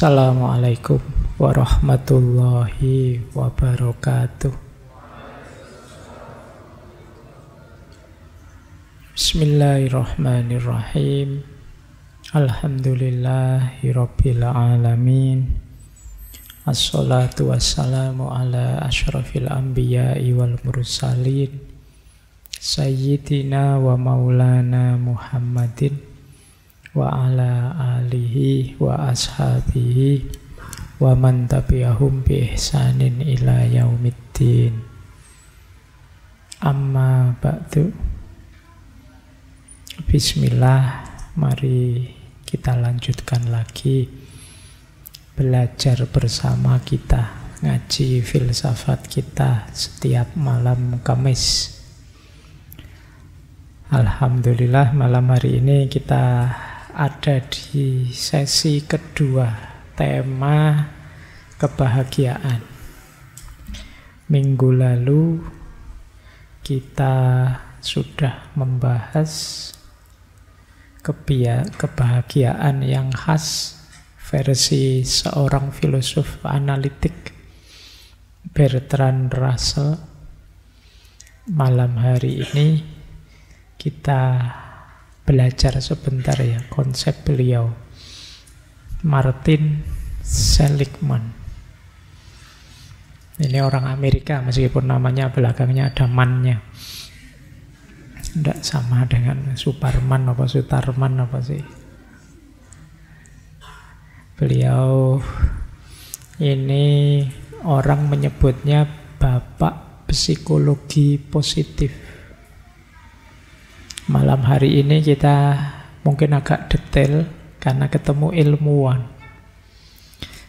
Assalamualaikum warahmatullahi wabarakatuh. Bismillahirrahmanirrahim. Alhamdulillahirabbil alamin. Assalatu wassalamu ala asyrafil anbiya'i wal mursalin. Sayyidina wa maulana Muhammadin wa ala alihi wa ashabihi wa man tabi'ahum bi ihsanin ila yaumiddin amma ba'du bismillah mari kita lanjutkan lagi belajar bersama kita ngaji filsafat kita setiap malam Kamis Alhamdulillah malam hari ini kita ada di sesi kedua tema kebahagiaan. Minggu lalu kita sudah membahas kebia kebahagiaan yang khas versi seorang filosof analitik Bertrand Russell. Malam hari ini kita belajar sebentar ya konsep beliau Martin Seligman ini orang Amerika meskipun namanya belakangnya ada mannya tidak sama dengan Suparman apa Sutarman apa sih beliau ini orang menyebutnya bapak psikologi positif Malam hari ini kita mungkin agak detail karena ketemu ilmuwan.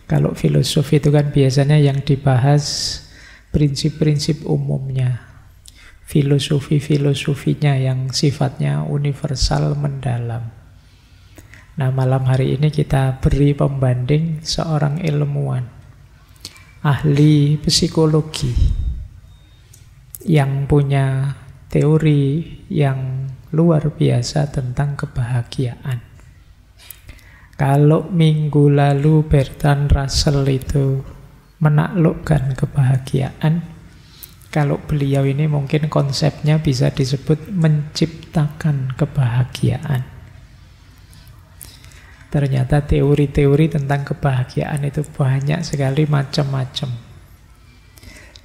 Kalau filosof itu kan biasanya yang dibahas prinsip-prinsip umumnya, filosofi-filosofinya yang sifatnya universal mendalam. Nah, malam hari ini kita beri pembanding seorang ilmuwan, ahli psikologi yang punya teori yang luar biasa tentang kebahagiaan. Kalau minggu lalu Bertrand Russell itu menaklukkan kebahagiaan, kalau beliau ini mungkin konsepnya bisa disebut menciptakan kebahagiaan. Ternyata teori-teori tentang kebahagiaan itu banyak sekali macam-macam.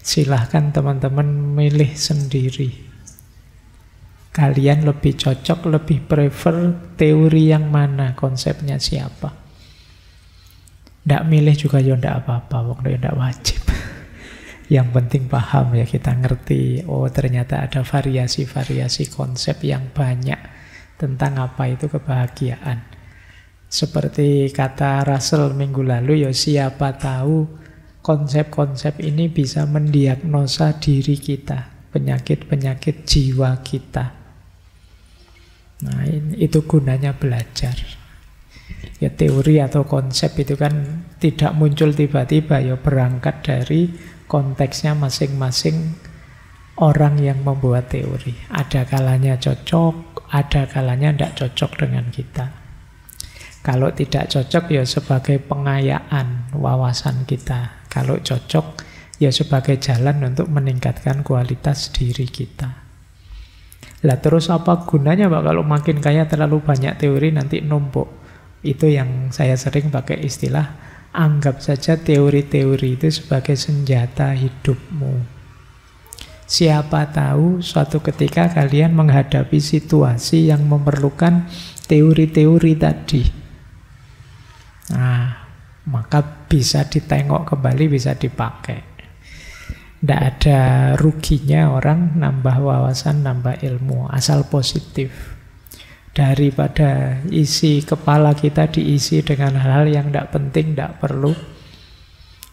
Silahkan teman-teman milih sendiri Kalian lebih cocok, lebih prefer teori yang mana, konsepnya siapa. tidak milih juga ya tidak apa-apa, wong tidak ya wajib. yang penting paham ya kita ngerti, oh ternyata ada variasi-variasi konsep yang banyak tentang apa itu kebahagiaan. Seperti kata Russell minggu lalu, ya siapa tahu konsep-konsep ini bisa mendiagnosa diri kita, penyakit-penyakit jiwa kita. Nah, itu gunanya belajar. Ya teori atau konsep itu kan tidak muncul tiba-tiba, ya berangkat dari konteksnya masing-masing orang yang membuat teori. Ada kalanya cocok, ada kalanya tidak cocok dengan kita. Kalau tidak cocok ya sebagai pengayaan wawasan kita. Kalau cocok ya sebagai jalan untuk meningkatkan kualitas diri kita. Lah terus apa gunanya Pak kalau makin kaya terlalu banyak teori nanti numpuk. Itu yang saya sering pakai istilah anggap saja teori-teori itu sebagai senjata hidupmu. Siapa tahu suatu ketika kalian menghadapi situasi yang memerlukan teori-teori tadi. Nah, maka bisa ditengok kembali, bisa dipakai. Tidak ada ruginya orang nambah wawasan, nambah ilmu, asal positif. Daripada isi kepala kita diisi dengan hal-hal yang tidak penting, tidak perlu.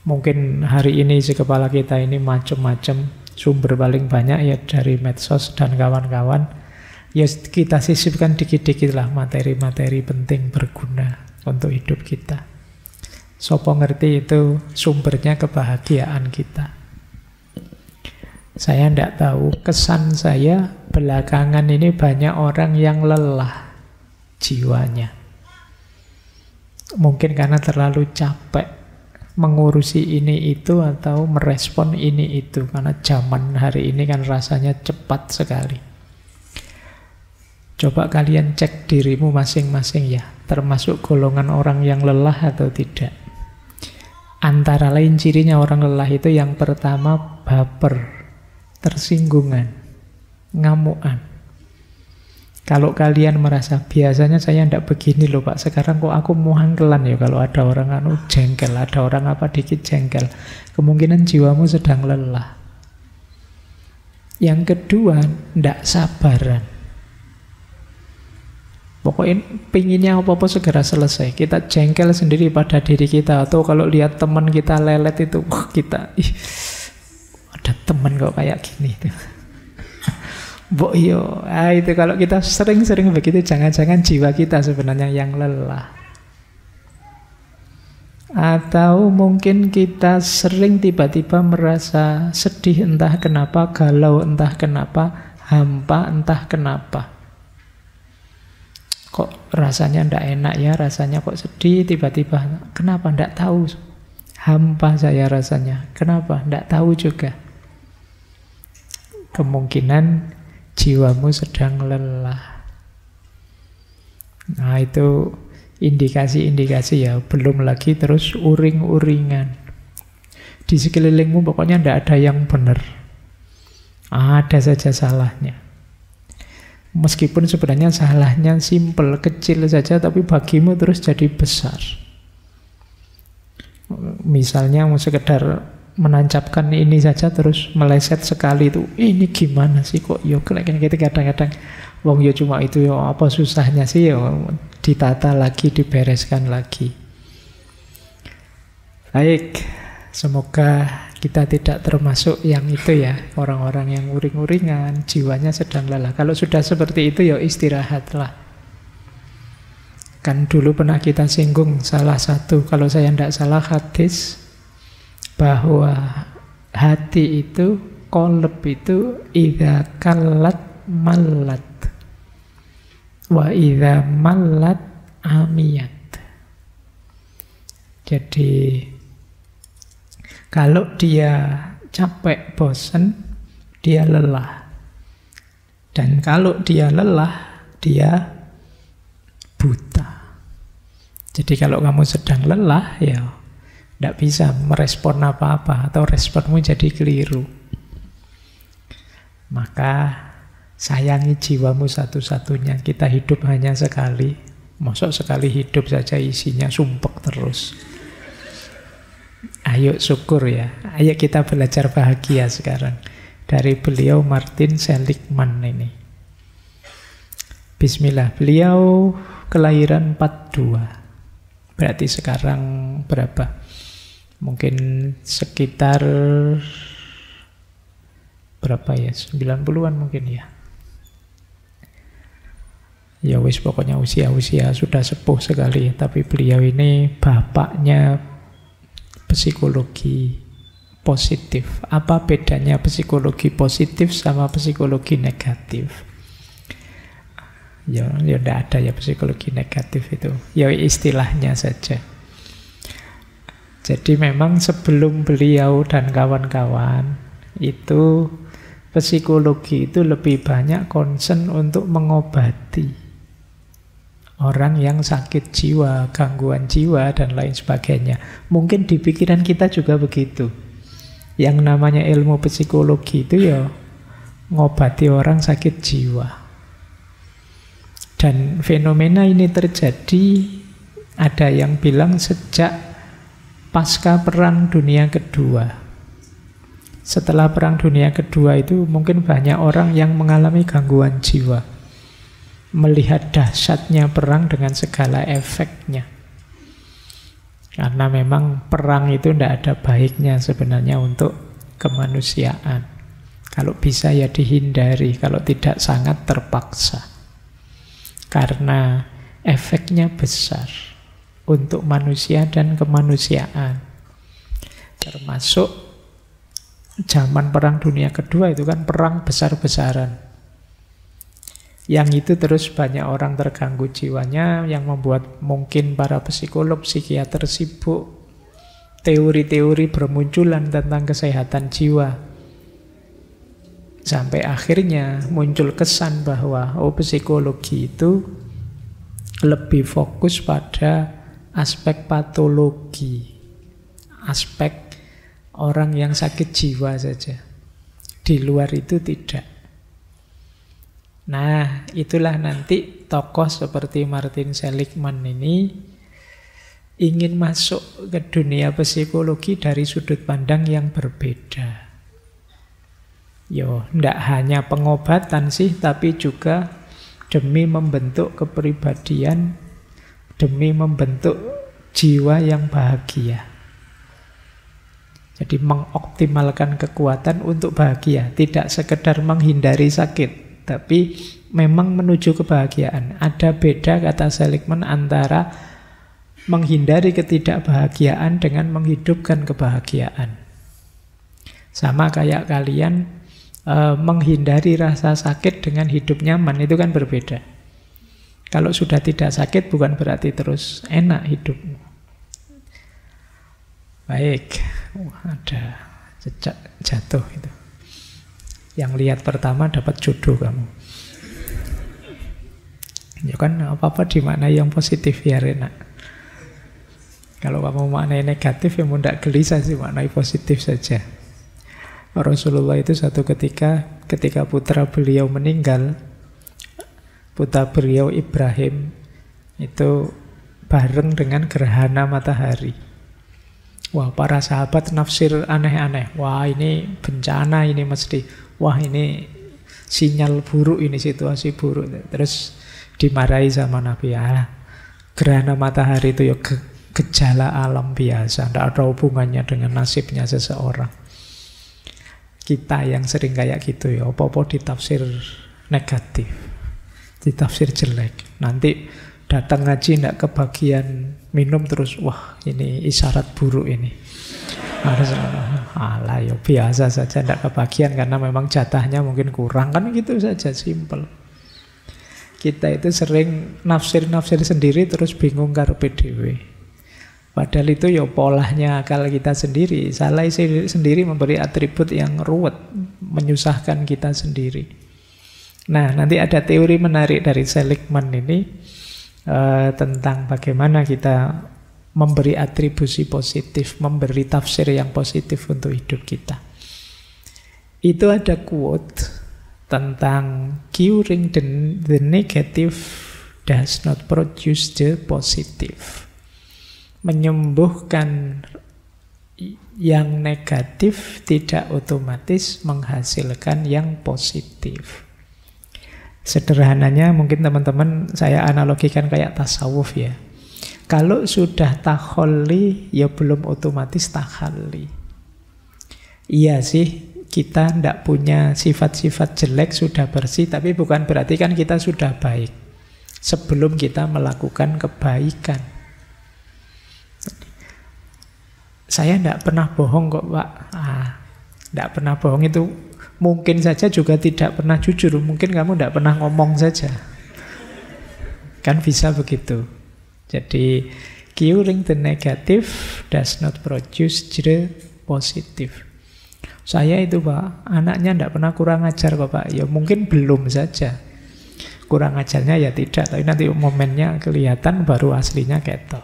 Mungkin hari ini isi kepala kita ini macam-macam, sumber paling banyak ya dari medsos dan kawan-kawan. Ya kita sisipkan dikit-dikit lah materi-materi penting berguna untuk hidup kita. Sopo ngerti itu sumbernya kebahagiaan kita. Saya tidak tahu, kesan saya belakangan ini banyak orang yang lelah jiwanya. Mungkin karena terlalu capek mengurusi ini itu atau merespon ini itu karena zaman hari ini kan rasanya cepat sekali. Coba kalian cek dirimu masing-masing ya, termasuk golongan orang yang lelah atau tidak. Antara lain cirinya orang lelah itu yang pertama baper tersinggungan, ngamuan. Kalau kalian merasa biasanya saya ndak begini loh Pak, sekarang kok aku muhangkelan ya kalau ada orang anu jengkel, ada orang apa dikit jengkel. Kemungkinan jiwamu sedang lelah. Yang kedua, ndak sabaran. Pokoknya pinginnya apa-apa segera selesai. Kita jengkel sendiri pada diri kita. Atau kalau lihat teman kita lelet itu, kita ada teman kok kayak gini itu, Mbok yo, iya. ah itu kalau kita sering-sering begitu jangan-jangan jiwa kita sebenarnya yang lelah. Atau mungkin kita sering tiba-tiba merasa sedih entah kenapa, galau entah kenapa, hampa entah kenapa. Kok rasanya ndak enak ya, rasanya kok sedih tiba-tiba. Kenapa ndak tahu? Hampa saya rasanya. Kenapa? Ndak tahu juga kemungkinan jiwamu sedang lelah. Nah, itu indikasi-indikasi ya, belum lagi terus uring-uringan. Di sekelilingmu pokoknya tidak ada yang benar. Ada saja salahnya. Meskipun sebenarnya salahnya simpel kecil saja, tapi bagimu terus jadi besar. Misalnya sekedar menancapkan ini saja terus meleset sekali itu ini gimana sih kok yo kita kadang-kadang wong yo cuma itu yo apa susahnya sih yo ditata lagi dibereskan lagi baik semoga kita tidak termasuk yang itu ya orang-orang yang uring-uringan jiwanya sedang lelah kalau sudah seperti itu yo istirahatlah kan dulu pernah kita singgung salah satu kalau saya tidak salah hadis bahwa hati itu kolab itu ida kalat malat wa ida malat amiyat jadi kalau dia capek bosen dia lelah dan kalau dia lelah dia buta jadi kalau kamu sedang lelah ya tidak bisa merespon apa-apa atau responmu jadi keliru. Maka sayangi jiwamu satu-satunya. Kita hidup hanya sekali. Masuk sekali hidup saja isinya sumpek terus. Ayo syukur ya. Ayo kita belajar bahagia sekarang. Dari beliau Martin Seligman ini. Bismillah. Beliau kelahiran 42. Berarti sekarang berapa? mungkin sekitar berapa ya 90-an mungkin ya ya wis pokoknya usia-usia sudah sepuh sekali tapi beliau ini bapaknya psikologi positif apa bedanya psikologi positif sama psikologi negatif ya ya tidak ada ya psikologi negatif itu ya istilahnya saja jadi memang sebelum beliau dan kawan-kawan itu psikologi itu lebih banyak concern untuk mengobati orang yang sakit jiwa, gangguan jiwa, dan lain sebagainya. Mungkin di pikiran kita juga begitu. Yang namanya ilmu psikologi itu ya ngobati orang sakit jiwa. Dan fenomena ini terjadi ada yang bilang sejak pasca Perang Dunia Kedua. Setelah Perang Dunia Kedua itu mungkin banyak orang yang mengalami gangguan jiwa. Melihat dahsyatnya perang dengan segala efeknya. Karena memang perang itu tidak ada baiknya sebenarnya untuk kemanusiaan. Kalau bisa ya dihindari, kalau tidak sangat terpaksa. Karena efeknya besar untuk manusia dan kemanusiaan. Termasuk zaman Perang Dunia Kedua itu kan perang besar-besaran. Yang itu terus banyak orang terganggu jiwanya yang membuat mungkin para psikolog, psikiater sibuk teori-teori bermunculan tentang kesehatan jiwa. Sampai akhirnya muncul kesan bahwa oh psikologi itu lebih fokus pada aspek patologi, aspek orang yang sakit jiwa saja. Di luar itu tidak. Nah, itulah nanti tokoh seperti Martin Seligman ini ingin masuk ke dunia psikologi dari sudut pandang yang berbeda. Yo, ndak hanya pengobatan sih, tapi juga demi membentuk kepribadian demi membentuk jiwa yang bahagia. Jadi mengoptimalkan kekuatan untuk bahagia, tidak sekedar menghindari sakit, tapi memang menuju kebahagiaan. Ada beda kata Seligman antara menghindari ketidakbahagiaan dengan menghidupkan kebahagiaan. Sama kayak kalian eh, menghindari rasa sakit dengan hidup nyaman itu kan berbeda. Kalau sudah tidak sakit bukan berarti terus enak hidup. Baik, Wah, ada jejak jatuh itu. Yang lihat pertama dapat jodoh kamu. Ya kan apa-apa dimaknai yang positif ya Rena. Kalau kamu maknai negatif ya mudah gelisah sih maknai positif saja. Rasulullah itu satu ketika ketika putra beliau meninggal Putra beliau Ibrahim itu bareng dengan gerhana matahari. Wah, para sahabat nafsir aneh-aneh. Wah, ini bencana ini mesti. Wah, ini sinyal buruk ini situasi buruk. Terus dimarahi sama Nabi Allah. Gerhana matahari itu ya ge gejala alam biasa, tidak ada hubungannya dengan nasibnya seseorang. Kita yang sering kayak gitu ya, apa-apa ditafsir negatif ditafsir jelek. Nanti datang ngaji ndak kebagian minum terus wah ini isyarat buruk ini. Harus ala ya biasa saja ndak kebagian karena memang jatahnya mungkin kurang kan gitu saja simple. Kita itu sering nafsir-nafsir sendiri terus bingung karo PDW. Padahal itu ya polanya akal kita sendiri. Salah sendiri memberi atribut yang ruwet, menyusahkan kita sendiri. Nah, nanti ada teori menarik dari Seligman ini uh, tentang bagaimana kita memberi atribusi positif, memberi tafsir yang positif untuk hidup kita. Itu ada quote tentang curing the, the negative does not produce the positive. Menyembuhkan yang negatif tidak otomatis menghasilkan yang positif. Sederhananya mungkin teman-teman saya analogikan kayak tasawuf ya. Kalau sudah taholi ya belum otomatis tahali. Iya sih, kita tidak punya sifat-sifat jelek sudah bersih, tapi bukan berarti kan kita sudah baik. Sebelum kita melakukan kebaikan. Saya tidak pernah bohong kok, Pak. Ah, tidak pernah bohong itu Mungkin saja juga tidak pernah jujur, mungkin kamu tidak pernah ngomong saja. Kan bisa begitu. Jadi, curing the negative does not produce the positive. Saya itu pak, anaknya tidak pernah kurang ajar kok pak. Ya mungkin belum saja. Kurang ajarnya ya tidak, tapi nanti momennya kelihatan baru aslinya ketok.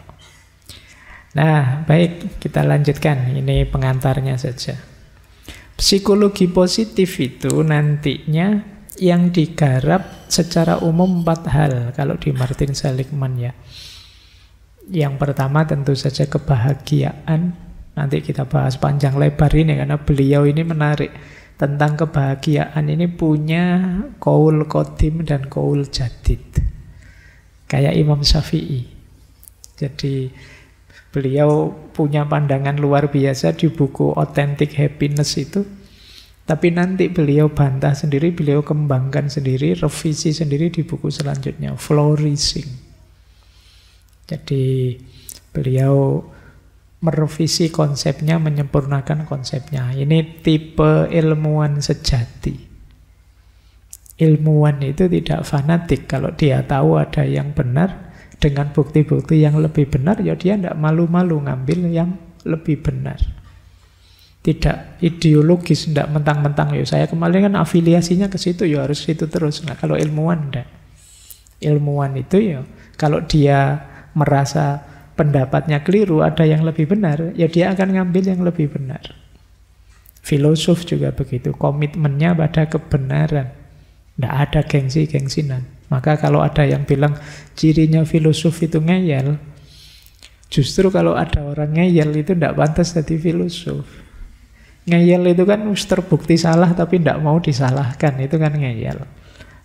Nah, baik, kita lanjutkan. Ini pengantarnya saja. Psikologi positif itu nantinya yang digarap secara umum empat hal kalau di Martin Seligman ya. Yang pertama tentu saja kebahagiaan. Nanti kita bahas panjang lebar ini karena beliau ini menarik tentang kebahagiaan ini punya kaul kodim dan kaul jadid. Kayak Imam Syafi'i. Jadi Beliau punya pandangan luar biasa di buku Authentic Happiness itu. Tapi nanti beliau bantah sendiri, beliau kembangkan sendiri, revisi sendiri di buku selanjutnya, Flourishing. Jadi beliau merevisi konsepnya, menyempurnakan konsepnya. Ini tipe ilmuwan sejati. Ilmuwan itu tidak fanatik kalau dia tahu ada yang benar, dengan bukti-bukti yang lebih benar, ya dia tidak malu-malu ngambil yang lebih benar. Tidak ideologis, tidak mentang-mentang. Ya saya kemarin kan afiliasinya ke situ, ya harus situ terus. Nah kalau ilmuwan tidak. Ilmuwan itu ya, kalau dia merasa pendapatnya keliru, ada yang lebih benar, ya dia akan ngambil yang lebih benar. Filosof juga begitu, komitmennya pada kebenaran. Tidak ada gengsi-gengsinan. Maka kalau ada yang bilang cirinya filosof itu ngeyel, justru kalau ada orang ngeyel itu tidak pantas jadi filosof. Ngeyel itu kan terbukti salah tapi tidak mau disalahkan, itu kan ngeyel.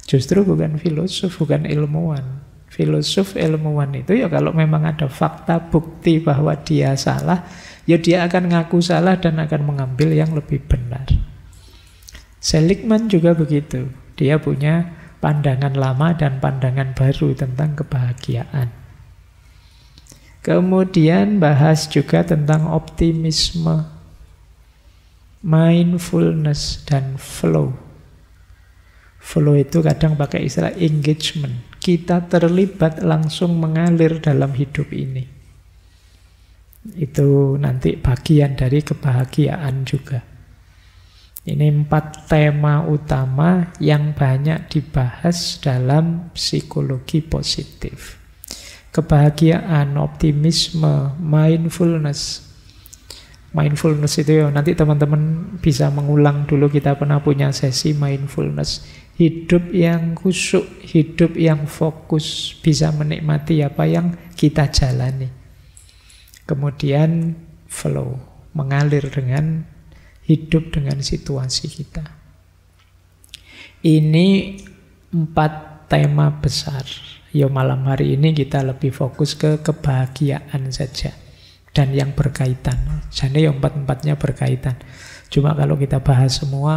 Justru bukan filosof, bukan ilmuwan. Filosof ilmuwan itu ya kalau memang ada fakta bukti bahwa dia salah, ya dia akan ngaku salah dan akan mengambil yang lebih benar. Seligman juga begitu. Dia punya pandangan lama dan pandangan baru tentang kebahagiaan. Kemudian bahas juga tentang optimisme, mindfulness, dan flow. Flow itu kadang pakai istilah engagement. Kita terlibat langsung mengalir dalam hidup ini. Itu nanti bagian dari kebahagiaan juga. Ini empat tema utama yang banyak dibahas dalam psikologi positif. Kebahagiaan, optimisme, mindfulness. Mindfulness itu ya, nanti teman-teman bisa mengulang dulu kita pernah punya sesi mindfulness. Hidup yang khusyuk, hidup yang fokus, bisa menikmati apa yang kita jalani. Kemudian flow, mengalir dengan hidup dengan situasi kita. Ini empat tema besar. Ya malam hari ini kita lebih fokus ke kebahagiaan saja dan yang berkaitan. Jadi yang empat-empatnya berkaitan. Cuma kalau kita bahas semua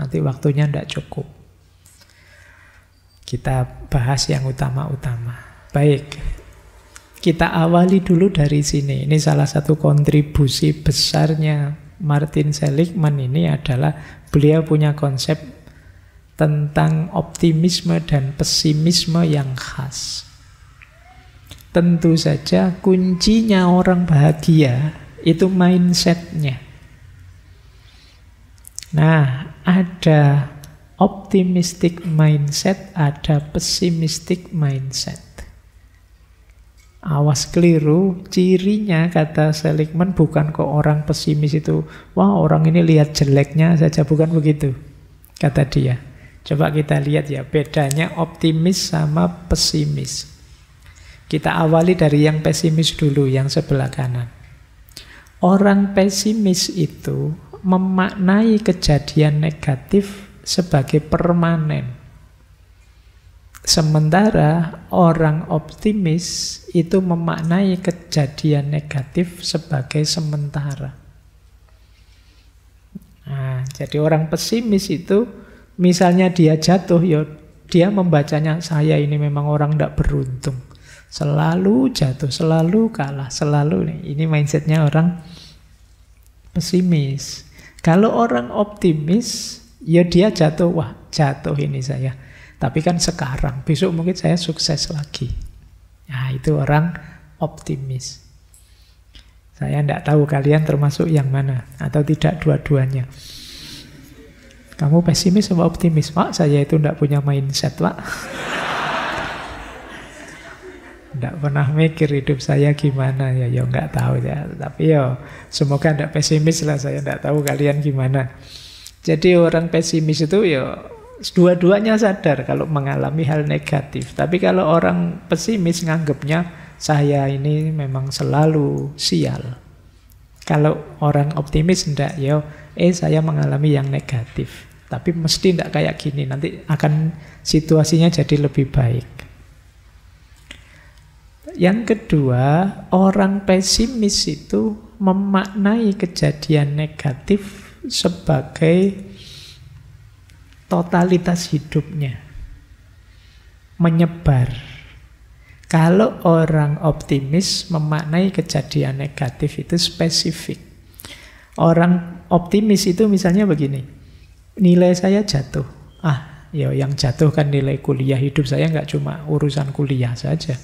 nanti waktunya tidak cukup. Kita bahas yang utama-utama. Baik, kita awali dulu dari sini. Ini salah satu kontribusi besarnya Martin Seligman ini adalah beliau punya konsep tentang optimisme dan pesimisme yang khas. Tentu saja kuncinya orang bahagia itu mindsetnya. Nah, ada optimistic mindset, ada pesimistic mindset. Awas keliru, cirinya kata Seligman bukan kok orang pesimis itu, wah orang ini lihat jeleknya saja, bukan begitu, kata dia. Coba kita lihat ya, bedanya optimis sama pesimis. Kita awali dari yang pesimis dulu, yang sebelah kanan. Orang pesimis itu memaknai kejadian negatif sebagai permanen. Sementara orang optimis itu memaknai kejadian negatif sebagai sementara. Nah, jadi orang pesimis itu misalnya dia jatuh, ya dia membacanya saya ini memang orang tidak beruntung. Selalu jatuh, selalu kalah, selalu nih. Ini mindsetnya orang pesimis. Kalau orang optimis, ya dia jatuh, wah jatuh ini saya tapi kan sekarang, besok mungkin saya sukses lagi. Nah, itu orang optimis. Saya tidak tahu kalian termasuk yang mana atau tidak dua-duanya. Kamu pesimis atau optimis, Pak? Saya itu tidak punya mindset, Pak. Tidak pernah mikir hidup saya gimana ya, ya nggak tahu ya. Tapi ya semoga tidak pesimis lah, saya tidak tahu kalian gimana. Jadi orang pesimis itu ya dua-duanya sadar kalau mengalami hal negatif. Tapi kalau orang pesimis nganggapnya saya ini memang selalu sial. Kalau orang optimis ndak ya, eh saya mengalami yang negatif. Tapi mesti ndak kayak gini, nanti akan situasinya jadi lebih baik. Yang kedua, orang pesimis itu memaknai kejadian negatif sebagai totalitas hidupnya. Menyebar. Kalau orang optimis memaknai kejadian negatif itu spesifik. Orang optimis itu misalnya begini, nilai saya jatuh. Ah, ya yang jatuh kan nilai kuliah hidup saya nggak cuma urusan kuliah saja.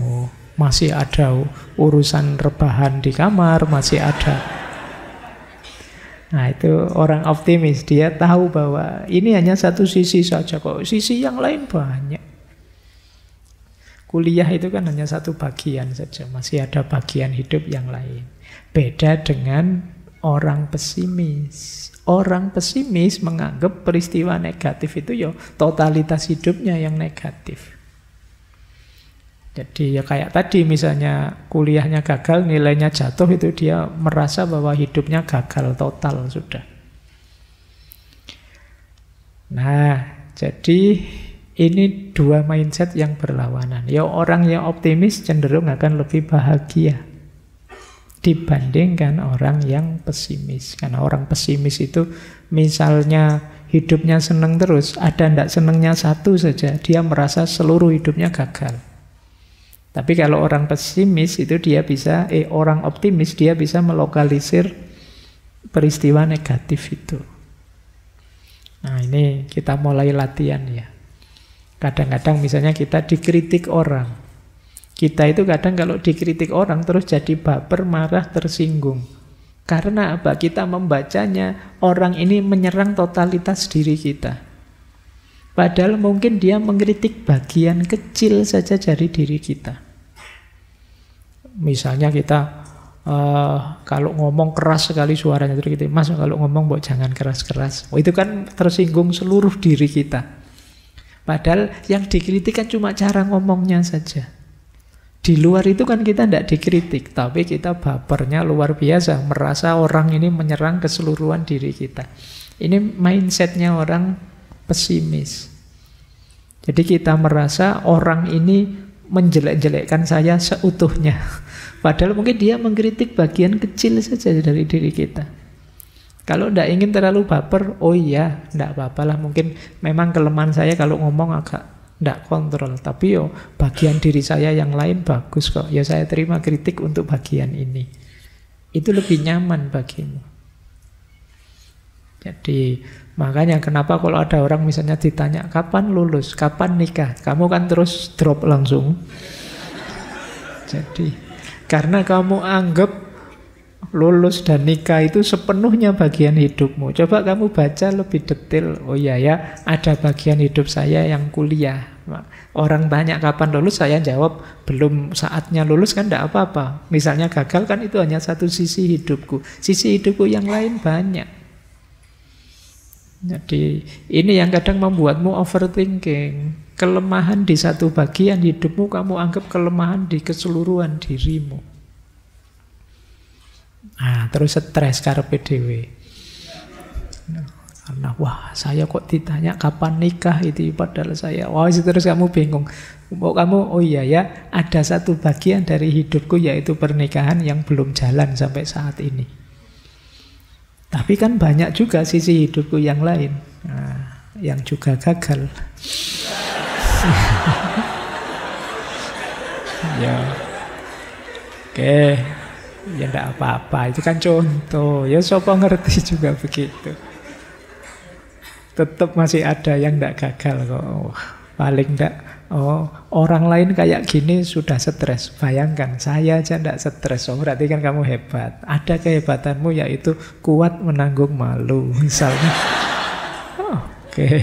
Oh, masih ada urusan rebahan di kamar, masih ada Nah itu orang optimis, dia tahu bahwa ini hanya satu sisi saja kok, sisi yang lain banyak. Kuliah itu kan hanya satu bagian saja, masih ada bagian hidup yang lain. Beda dengan orang pesimis. Orang pesimis menganggap peristiwa negatif itu ya totalitas hidupnya yang negatif. Jadi ya kayak tadi misalnya kuliahnya gagal, nilainya jatuh itu dia merasa bahwa hidupnya gagal total sudah. Nah, jadi ini dua mindset yang berlawanan. Ya orang yang optimis cenderung akan lebih bahagia dibandingkan orang yang pesimis. Karena orang pesimis itu misalnya hidupnya seneng terus, ada ndak senengnya satu saja, dia merasa seluruh hidupnya gagal. Tapi kalau orang pesimis itu dia bisa, eh orang optimis dia bisa melokalisir peristiwa negatif itu. Nah ini kita mulai latihan ya. Kadang-kadang misalnya kita dikritik orang. Kita itu kadang kalau dikritik orang terus jadi baper, marah, tersinggung. Karena apa? Kita membacanya orang ini menyerang totalitas diri kita. Padahal mungkin dia mengkritik bagian kecil saja dari diri kita. Misalnya kita uh, kalau ngomong keras sekali suaranya terus kita, masuk kalau ngomong buat jangan keras-keras. Oh, itu kan tersinggung seluruh diri kita. Padahal yang dikritik kan cuma cara ngomongnya saja. Di luar itu kan kita tidak dikritik, tapi kita bapernya luar biasa, merasa orang ini menyerang keseluruhan diri kita. Ini mindsetnya orang pesimis. Jadi kita merasa orang ini menjelek-jelekkan saya seutuhnya. Padahal mungkin dia mengkritik bagian kecil saja dari diri kita. Kalau tidak ingin terlalu baper, oh iya, tidak apa-apa lah. Mungkin memang kelemahan saya kalau ngomong agak tidak kontrol. Tapi yo bagian diri saya yang lain bagus kok. Ya saya terima kritik untuk bagian ini. Itu lebih nyaman bagimu. Jadi Makanya kenapa kalau ada orang misalnya ditanya kapan lulus, kapan nikah, kamu kan terus drop langsung. Jadi karena kamu anggap lulus dan nikah itu sepenuhnya bagian hidupmu. Coba kamu baca lebih detail. Oh iya ya, ada bagian hidup saya yang kuliah. Orang banyak kapan lulus, saya jawab belum saatnya lulus kan tidak apa-apa. Misalnya gagal kan itu hanya satu sisi hidupku. Sisi hidupku yang lain banyak. Jadi ini yang kadang membuatmu overthinking. Kelemahan di satu bagian hidupmu kamu anggap kelemahan di keseluruhan dirimu. Nah, terus stres karena PDW Karena wah, saya kok ditanya kapan nikah itu padahal saya. Wah, oh, terus kamu bingung. Mau kamu oh iya ya, ada satu bagian dari hidupku yaitu pernikahan yang belum jalan sampai saat ini. Tapi kan banyak juga sisi hidupku yang lain nah, yang juga gagal. ya, oke, okay. ya tidak apa-apa. Itu kan contoh. Ya siapa ngerti juga begitu. Tetap masih ada yang tidak gagal kok. Oh, paling tidak Oh, orang lain kayak gini sudah stres. Bayangkan, saya aja tidak stres. Oh, berarti kan kamu hebat. Ada kehebatanmu yaitu kuat menanggung malu, misalnya. Oke. Okay.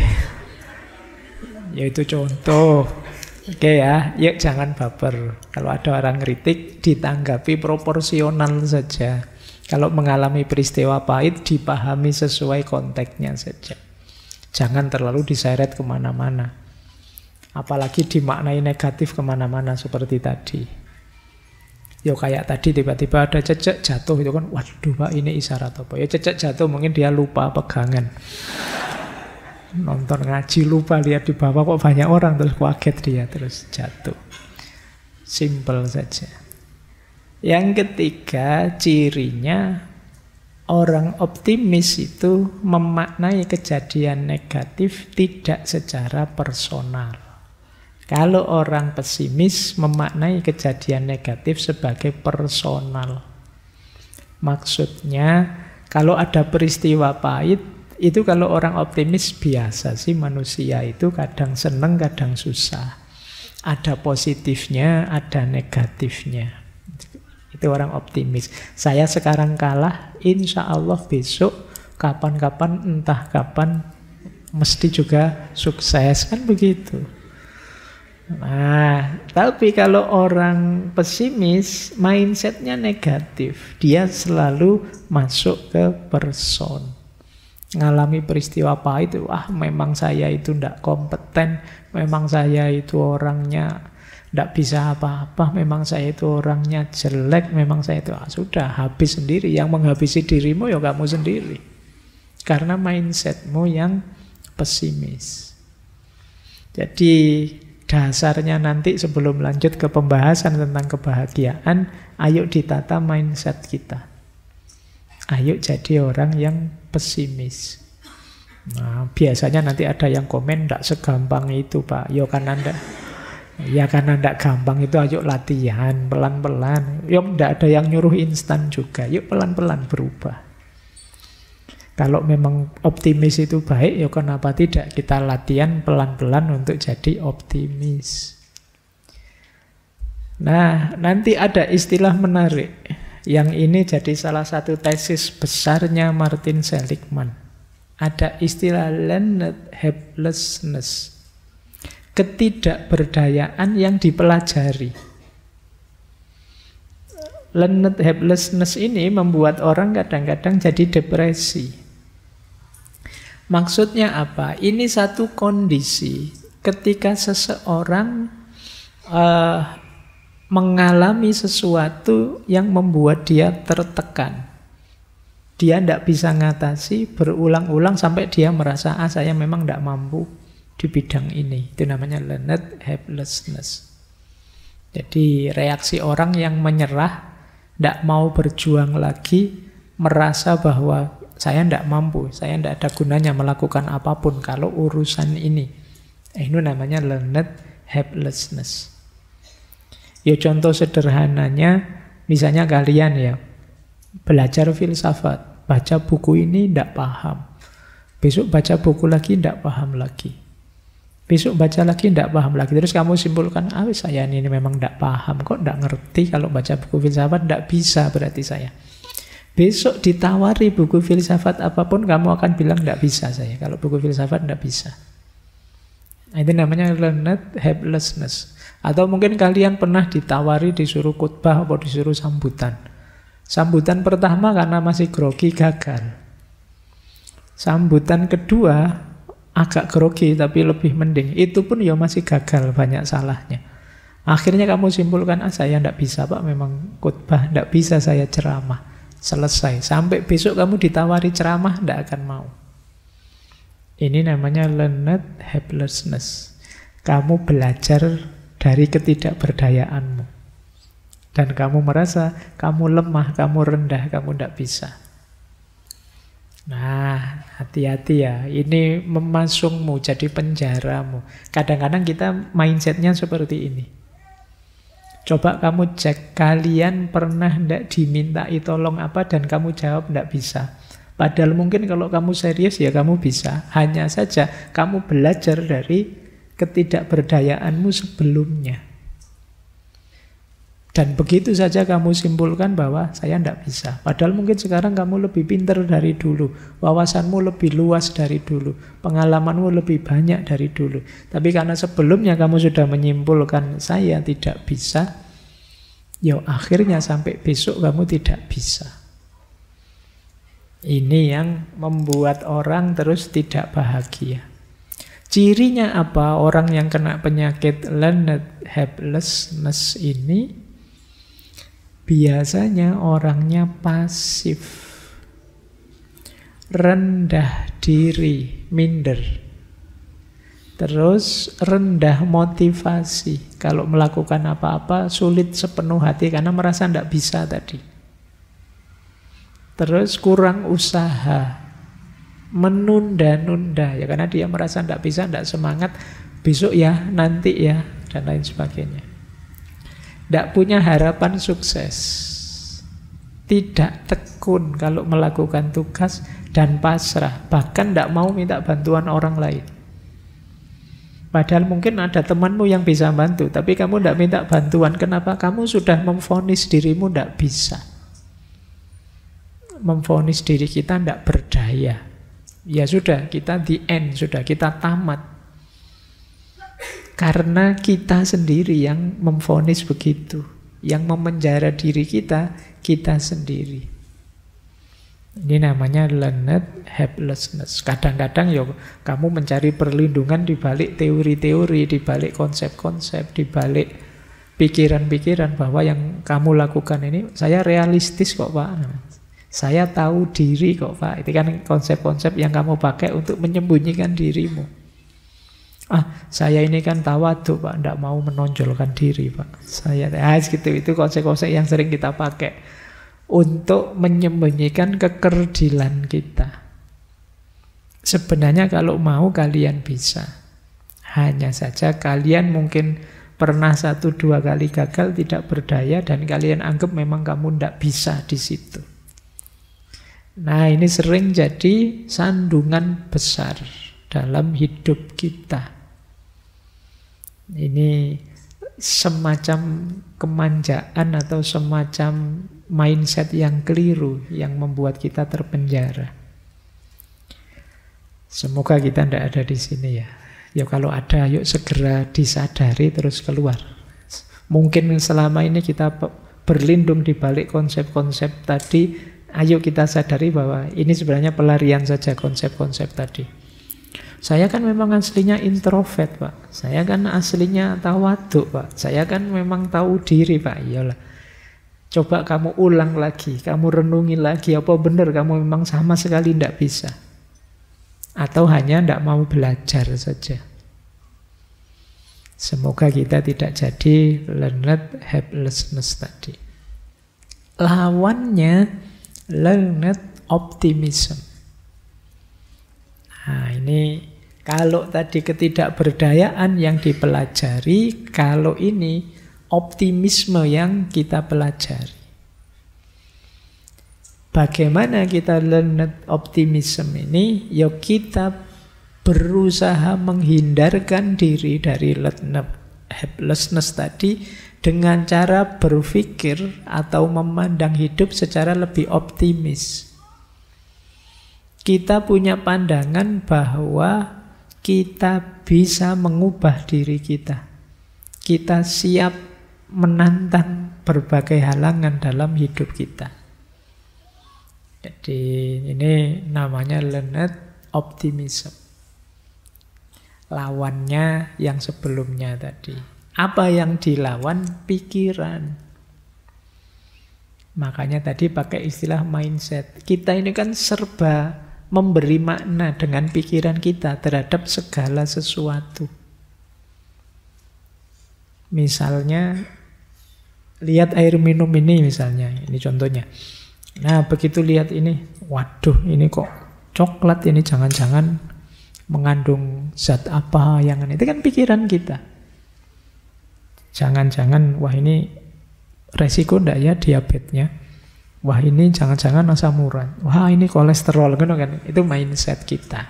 Yaitu contoh. Oke okay ya, yuk jangan baper. Kalau ada orang kritik, ditanggapi proporsional saja. Kalau mengalami peristiwa pahit, dipahami sesuai konteksnya saja. Jangan terlalu diseret kemana-mana. Apalagi dimaknai negatif kemana-mana seperti tadi. yo kayak tadi tiba-tiba ada cecek jatuh itu kan, waduh pak ini isyarat apa? Ya cecek jatuh mungkin dia lupa pegangan. Nonton ngaji lupa lihat di bawah kok banyak orang terus kaget dia terus jatuh. Simple saja. Yang ketiga cirinya Orang optimis itu memaknai kejadian negatif tidak secara personal. Kalau orang pesimis memaknai kejadian negatif sebagai personal. Maksudnya, kalau ada peristiwa pahit, itu kalau orang optimis biasa sih manusia itu kadang seneng, kadang susah. Ada positifnya, ada negatifnya. Itu orang optimis. Saya sekarang kalah, insya Allah besok, kapan-kapan, entah kapan, mesti juga sukses. Kan begitu. Nah, tapi kalau orang pesimis, mindsetnya negatif. Dia selalu masuk ke person. Ngalami peristiwa apa itu, Wah, memang saya itu tidak kompeten, memang saya itu orangnya tidak bisa apa-apa, memang saya itu orangnya jelek, memang saya itu ah, sudah habis sendiri. Yang menghabisi dirimu ya kamu sendiri. Karena mindsetmu yang pesimis. Jadi dasarnya nanti sebelum lanjut ke pembahasan tentang kebahagiaan, ayo ditata mindset kita. Ayo jadi orang yang pesimis. Nah, biasanya nanti ada yang komen, tidak segampang itu Pak. Yo kan Anda, ya kan tidak ya, gampang itu ayo latihan pelan-pelan. Yo ya, tidak ada yang nyuruh instan juga. Yuk pelan-pelan berubah. Kalau memang optimis itu baik, ya kenapa tidak kita latihan pelan-pelan untuk jadi optimis. Nah, nanti ada istilah menarik. Yang ini jadi salah satu tesis besarnya Martin Seligman. Ada istilah learned helplessness. Ketidakberdayaan yang dipelajari. Learned helplessness ini membuat orang kadang-kadang jadi depresi. Maksudnya apa? Ini satu kondisi ketika seseorang uh, mengalami sesuatu yang membuat dia tertekan. Dia tidak bisa ngatasi berulang-ulang sampai dia merasa, ah saya memang tidak mampu di bidang ini. Itu namanya learned helplessness. Jadi reaksi orang yang menyerah, tidak mau berjuang lagi, merasa bahwa saya tidak mampu, saya tidak ada gunanya melakukan apapun kalau urusan ini. Eh, ini namanya learned helplessness. Ya contoh sederhananya, misalnya kalian ya, belajar filsafat, baca buku ini tidak paham. Besok baca buku lagi tidak paham lagi. Besok baca lagi tidak paham lagi. Terus kamu simpulkan, ah saya ini memang tidak paham, kok tidak ngerti kalau baca buku filsafat tidak bisa berarti saya. Besok ditawari buku filsafat apapun kamu akan bilang tidak bisa saya. Kalau buku filsafat tidak bisa. Nah, itu namanya learned helplessness. Atau mungkin kalian pernah ditawari disuruh khotbah atau disuruh sambutan. Sambutan pertama karena masih grogi gagal. Sambutan kedua agak grogi tapi lebih mending. Itu pun ya masih gagal banyak salahnya. Akhirnya kamu simpulkan, ah saya tidak bisa pak memang khotbah, tidak bisa saya ceramah. Selesai. Sampai besok kamu ditawari ceramah, tidak akan mau. Ini namanya learned helplessness. Kamu belajar dari ketidakberdayaanmu. Dan kamu merasa kamu lemah, kamu rendah, kamu tidak bisa. Nah, hati-hati ya. Ini memasungmu jadi penjaramu. Kadang-kadang kita mindsetnya seperti ini. Coba kamu cek, kalian pernah ndak dimintai tolong apa dan kamu jawab ndak bisa. Padahal mungkin kalau kamu serius ya kamu bisa. Hanya saja kamu belajar dari ketidakberdayaanmu sebelumnya. Dan begitu saja kamu simpulkan bahwa saya tidak bisa. Padahal mungkin sekarang kamu lebih pinter dari dulu. Wawasanmu lebih luas dari dulu. Pengalamanmu lebih banyak dari dulu. Tapi karena sebelumnya kamu sudah menyimpulkan saya tidak bisa, ya akhirnya sampai besok kamu tidak bisa. Ini yang membuat orang terus tidak bahagia. Cirinya apa orang yang kena penyakit learned helplessness ini? biasanya orangnya pasif, rendah diri, minder. Terus rendah motivasi. Kalau melakukan apa-apa sulit sepenuh hati karena merasa tidak bisa tadi. Terus kurang usaha, menunda-nunda ya karena dia merasa tidak bisa, tidak semangat, besok ya, nanti ya, dan lain sebagainya. Tidak punya harapan sukses. Tidak tekun kalau melakukan tugas dan pasrah. Bahkan tidak mau minta bantuan orang lain. Padahal mungkin ada temanmu yang bisa bantu, tapi kamu tidak minta bantuan. Kenapa? Kamu sudah memfonis dirimu tidak bisa. Memfonis diri kita tidak berdaya. Ya sudah, kita di end, sudah kita tamat. Karena kita sendiri yang memfonis begitu. Yang memenjara diri kita, kita sendiri. Ini namanya learned helplessness. Kadang-kadang ya kamu mencari perlindungan di balik teori-teori, di balik konsep-konsep, di balik pikiran-pikiran bahwa yang kamu lakukan ini saya realistis kok Pak. Saya tahu diri kok Pak. Itu kan konsep-konsep yang kamu pakai untuk menyembunyikan dirimu. Ah, saya ini kan tawadu Pak, tidak mau menonjolkan diri Pak. Saya, ah, gitu, itu konsep-konsep yang sering kita pakai untuk menyembunyikan kekerdilan kita. Sebenarnya kalau mau kalian bisa. Hanya saja kalian mungkin pernah satu dua kali gagal tidak berdaya dan kalian anggap memang kamu tidak bisa di situ. Nah ini sering jadi sandungan besar dalam hidup kita. Ini semacam kemanjaan atau semacam mindset yang keliru yang membuat kita terpenjara. Semoga kita tidak ada di sini ya. Ya kalau ada, yuk segera disadari terus keluar. Mungkin selama ini kita berlindung di balik konsep-konsep tadi. Ayo kita sadari bahwa ini sebenarnya pelarian saja konsep-konsep tadi. Saya kan memang aslinya introvert, Pak. Saya kan aslinya tawaduk, Pak. Saya kan memang tahu diri, Pak. Iyalah. Coba kamu ulang lagi, kamu renungi lagi, apa benar kamu memang sama sekali tidak bisa? Atau hanya tidak mau belajar saja? Semoga kita tidak jadi learned helplessness tadi. Lawannya learned optimism. Nah, ini kalau tadi ketidakberdayaan yang dipelajari, kalau ini optimisme yang kita pelajari. Bagaimana kita learned optimisme ini? Ya kita berusaha menghindarkan diri dari learned helplessness tadi dengan cara berpikir atau memandang hidup secara lebih optimis. Kita punya pandangan bahwa kita bisa mengubah diri kita. Kita siap menantang berbagai halangan dalam hidup kita. Jadi ini namanya learned optimism. Lawannya yang sebelumnya tadi. Apa yang dilawan? Pikiran. Makanya tadi pakai istilah mindset. Kita ini kan serba memberi makna dengan pikiran kita terhadap segala sesuatu. Misalnya, lihat air minum ini misalnya, ini contohnya. Nah, begitu lihat ini, waduh ini kok coklat ini jangan-jangan mengandung zat apa yang itu kan pikiran kita. Jangan-jangan wah ini resiko ndak ya diabetesnya. Wah ini jangan-jangan asam urat. Wah ini kolesterol. Gitu kan? Itu mindset kita.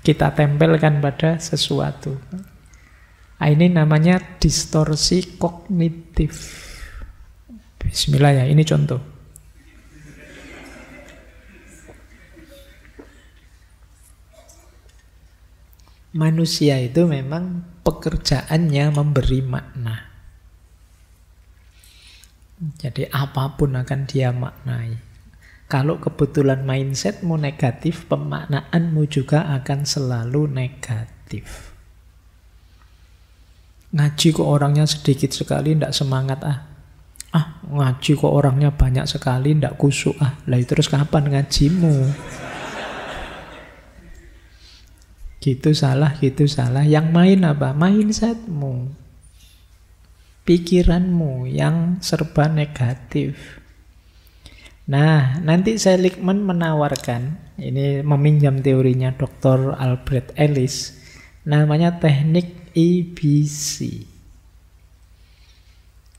Kita tempelkan pada sesuatu. Nah, ini namanya distorsi kognitif. Bismillah ya, ini contoh. Manusia itu memang pekerjaannya memberi makna. Jadi apapun akan dia maknai. Kalau kebetulan mindsetmu negatif, pemaknaanmu juga akan selalu negatif. Ngaji kok orangnya sedikit sekali, ndak semangat ah. Ah, ngaji kok orangnya banyak sekali, ndak kusuk ah. Lah ya terus kapan ngajimu? gitu salah, gitu salah. Yang main apa? Mindsetmu pikiranmu yang serba negatif. Nah, nanti Seligman menawarkan, ini meminjam teorinya Dr. Albert Ellis, namanya teknik EBC.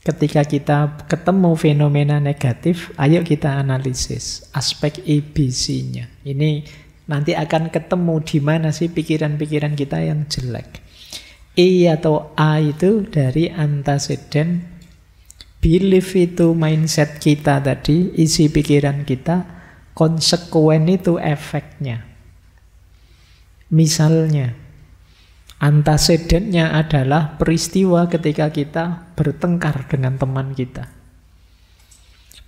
Ketika kita ketemu fenomena negatif, ayo kita analisis aspek EBC-nya. Ini nanti akan ketemu di mana sih pikiran-pikiran kita yang jelek. I atau A itu dari antecedent belief itu mindset kita tadi, isi pikiran kita, konsekuen itu efeknya. Misalnya, antasedennya adalah peristiwa ketika kita bertengkar dengan teman kita.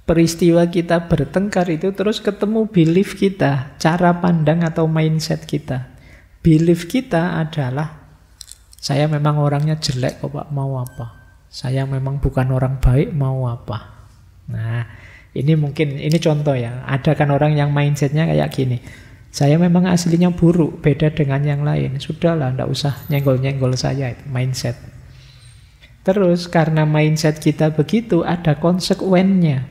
Peristiwa kita bertengkar itu terus ketemu belief kita, cara pandang atau mindset kita. Belief kita adalah saya memang orangnya jelek kok Pak, mau apa? Saya memang bukan orang baik, mau apa? Nah, ini mungkin, ini contoh ya. Ada kan orang yang mindsetnya kayak gini. Saya memang aslinya buruk, beda dengan yang lain. Sudahlah, ndak usah nyenggol-nyenggol saya, mindset. Terus karena mindset kita begitu ada konsekuennya.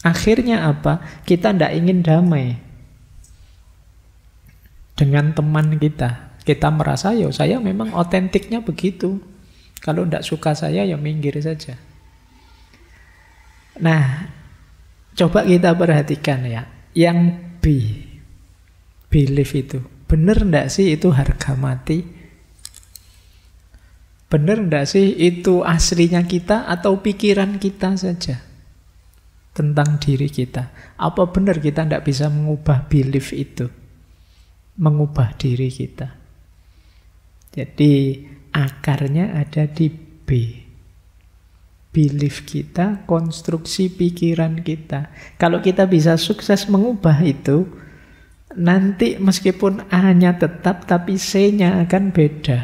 Akhirnya apa? Kita ndak ingin damai dengan teman kita kita merasa yo saya memang otentiknya begitu. Kalau tidak suka saya ya minggir saja. Nah, coba kita perhatikan ya. Yang B, belief itu. Benar ndak sih itu harga mati? Benar ndak sih itu aslinya kita atau pikiran kita saja? Tentang diri kita. Apa benar kita ndak bisa mengubah belief itu? Mengubah diri kita. Jadi akarnya ada di B. Belief kita, konstruksi pikiran kita. Kalau kita bisa sukses mengubah itu, nanti meskipun A-nya tetap, tapi C-nya akan beda.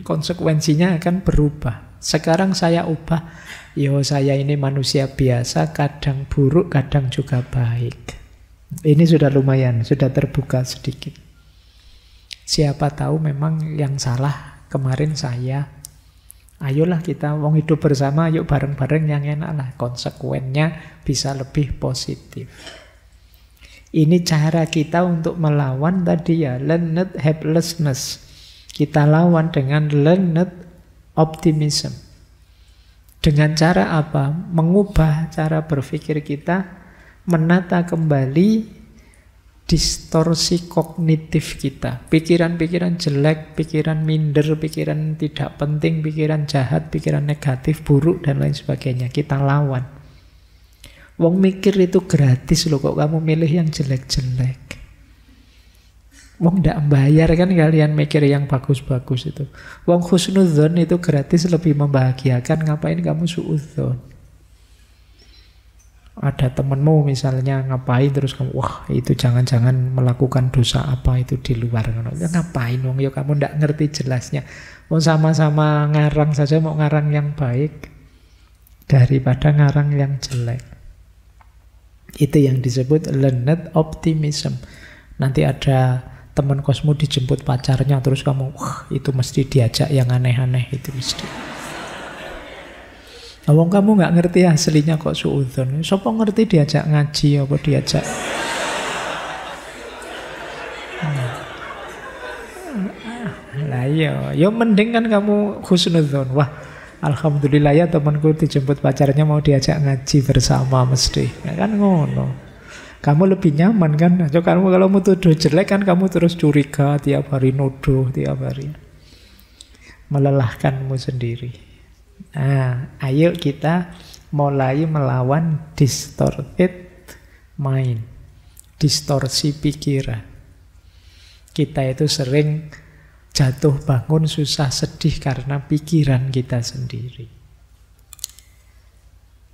Konsekuensinya akan berubah. Sekarang saya ubah, yo saya ini manusia biasa, kadang buruk, kadang juga baik. Ini sudah lumayan, sudah terbuka sedikit. Siapa tahu memang yang salah kemarin saya. Ayolah kita wong hidup bersama, yuk bareng-bareng yang enak lah. Konsekuennya bisa lebih positif. Ini cara kita untuk melawan tadi ya, learned helplessness. Kita lawan dengan learned optimism. Dengan cara apa? Mengubah cara berpikir kita, menata kembali distorsi kognitif kita. Pikiran-pikiran jelek, pikiran minder, pikiran tidak penting, pikiran jahat, pikiran negatif, buruk, dan lain sebagainya. Kita lawan. Wong mikir itu gratis loh kok kamu milih yang jelek-jelek. Wong tidak membayar kan kalian mikir yang bagus-bagus itu. Wong khusnudzon itu gratis lebih membahagiakan ngapain kamu suudzon ada temenmu misalnya ngapain terus kamu wah itu jangan-jangan melakukan dosa apa itu di luar ya, ngapain wong ya kamu ndak ngerti jelasnya mau sama-sama ngarang saja mau ngarang yang baik daripada ngarang yang jelek itu yang disebut learned optimism nanti ada teman kosmu dijemput pacarnya terus kamu wah itu mesti diajak yang aneh-aneh itu mesti Ngomong kamu nggak ngerti aslinya kok suudon. Sopo ngerti diajak ngaji apa diajak? Lah iya, yo ya, mending kan kamu husnudzon. Wah, alhamdulillah ya temanku dijemput pacarnya mau diajak ngaji bersama mesti. Ya kan ngono kamu lebih nyaman kan Jok kamu kalau mau tuduh jelek kan kamu terus curiga tiap hari nuduh tiap hari melelahkanmu sendiri Nah, ayo kita mulai melawan distorted mind, distorsi pikiran. Kita itu sering jatuh bangun susah sedih karena pikiran kita sendiri.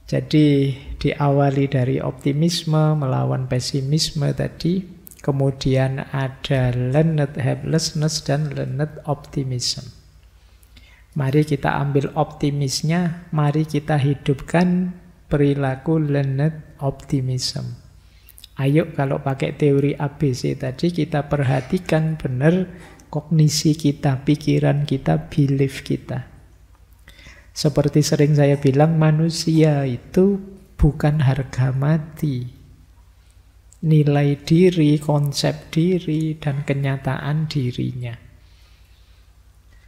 Jadi diawali dari optimisme melawan pesimisme tadi, kemudian ada learned helplessness dan learned optimism. Mari kita ambil optimisnya, mari kita hidupkan perilaku learned optimism. Ayo kalau pakai teori ABC tadi kita perhatikan benar kognisi kita, pikiran kita, belief kita. Seperti sering saya bilang manusia itu bukan harga mati. Nilai diri, konsep diri, dan kenyataan dirinya.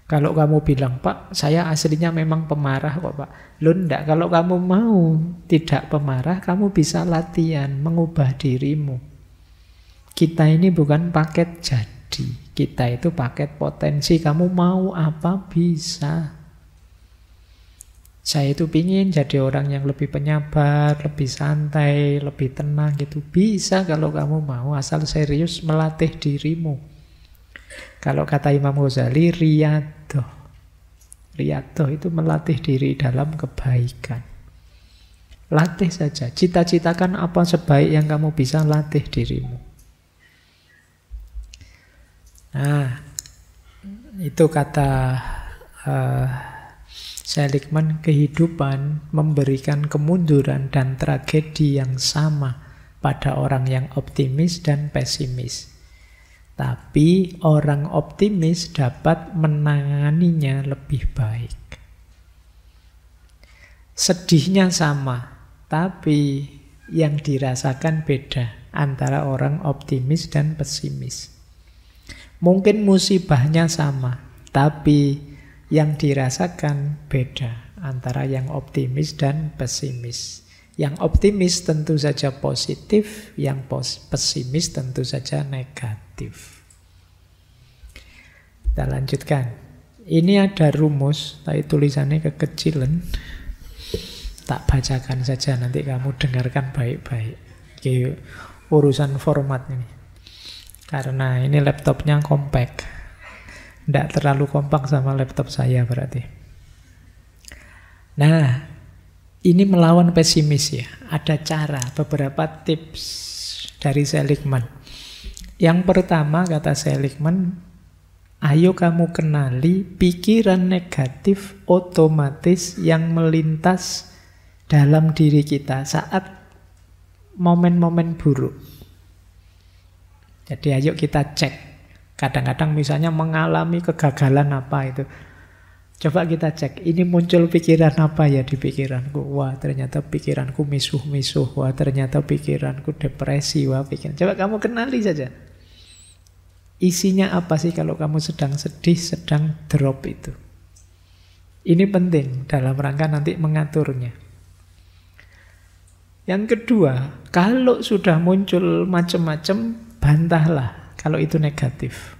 Kalau kamu bilang, Pak, saya aslinya memang pemarah kok, Pak. Lo ndak, kalau kamu mau tidak pemarah, kamu bisa latihan, mengubah dirimu. Kita ini bukan paket jadi, kita itu paket potensi, kamu mau apa bisa. Saya itu pingin jadi orang yang lebih penyabar, lebih santai, lebih tenang gitu. Bisa kalau kamu mau, asal serius melatih dirimu. Kalau kata Imam Ghazali, riyadoh. Riyadoh itu melatih diri dalam kebaikan. Latih saja. Cita-citakan apa sebaik yang kamu bisa latih dirimu. Nah, itu kata uh, eh, Seligman kehidupan memberikan kemunduran dan tragedi yang sama pada orang yang optimis dan pesimis. Tapi orang optimis dapat menanganinya lebih baik. Sedihnya sama, tapi yang dirasakan beda antara orang optimis dan pesimis. Mungkin musibahnya sama, tapi yang dirasakan beda antara yang optimis dan pesimis. Yang optimis tentu saja positif, yang pesimis tentu saja negatif aktif. Kita lanjutkan. Ini ada rumus, tapi tulisannya kekecilan. Tak bacakan saja, nanti kamu dengarkan baik-baik. Oke, urusan format ini. Karena ini laptopnya compact. Tidak terlalu kompak sama laptop saya berarti. Nah, ini melawan pesimis ya. Ada cara, beberapa tips dari Seligman. Yang pertama kata Seligman, ayo kamu kenali pikiran negatif otomatis yang melintas dalam diri kita saat momen-momen buruk. Jadi ayo kita cek. Kadang-kadang misalnya mengalami kegagalan apa itu. Coba kita cek, ini muncul pikiran apa ya di pikiranku? Wah, ternyata pikiranku misuh-misuh. Wah, ternyata pikiranku depresi. Wah, pikiran. Coba kamu kenali saja. Isinya apa sih kalau kamu sedang sedih, sedang drop itu? Ini penting dalam rangka nanti mengaturnya. Yang kedua, kalau sudah muncul macam-macam, bantahlah kalau itu negatif.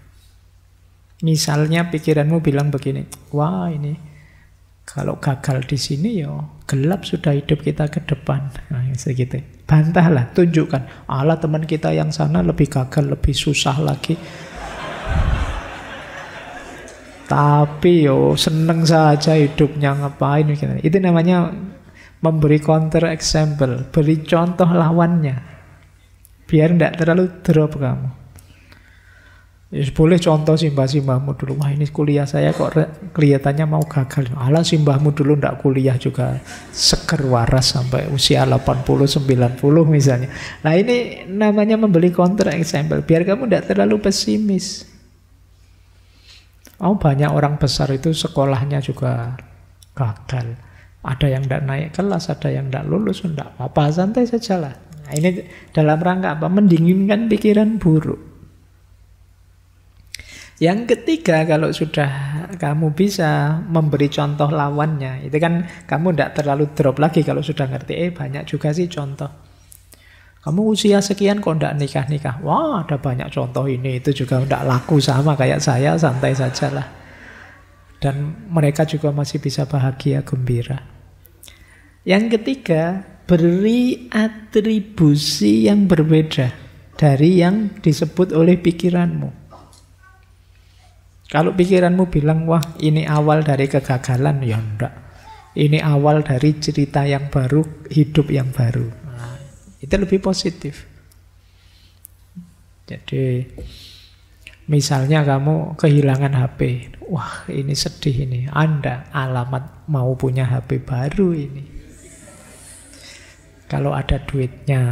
Misalnya pikiranmu bilang begini, wah ini kalau gagal di sini ya gelap sudah hidup kita ke depan. Nah, segitu. Bantahlah, tunjukkan. Allah teman kita yang sana lebih gagal, lebih susah lagi. Tapi yo seneng saja hidupnya ngapain gitu. Itu namanya memberi counter example, beri contoh lawannya. Biar tidak terlalu drop kamu. Ya, boleh contoh simbah-simbahmu dulu. Wah ini kuliah saya kok kelihatannya mau gagal. Alah simbahmu dulu ndak kuliah juga seger waras sampai usia 80-90 misalnya. Nah ini namanya membeli counter example. Biar kamu ndak terlalu pesimis. Oh banyak orang besar itu sekolahnya juga gagal. Ada yang ndak naik kelas, ada yang ndak lulus, ndak apa-apa. Santai sajalah. Nah, ini dalam rangka apa? Mendinginkan pikiran buruk. Yang ketiga, kalau sudah kamu bisa memberi contoh lawannya, itu kan kamu tidak terlalu drop lagi kalau sudah ngerti, eh banyak juga sih contoh. Kamu usia sekian kok tidak nikah-nikah? Wah, ada banyak contoh ini, itu juga tidak laku sama kayak saya, santai saja lah. Dan mereka juga masih bisa bahagia, gembira. Yang ketiga, beri atribusi yang berbeda dari yang disebut oleh pikiranmu. Kalau pikiranmu bilang, wah ini awal dari kegagalan, ya enggak. Ini awal dari cerita yang baru, hidup yang baru. Nah, itu lebih positif. Jadi misalnya kamu kehilangan HP, wah ini sedih ini. Anda alamat mau punya HP baru ini. Kalau ada duitnya.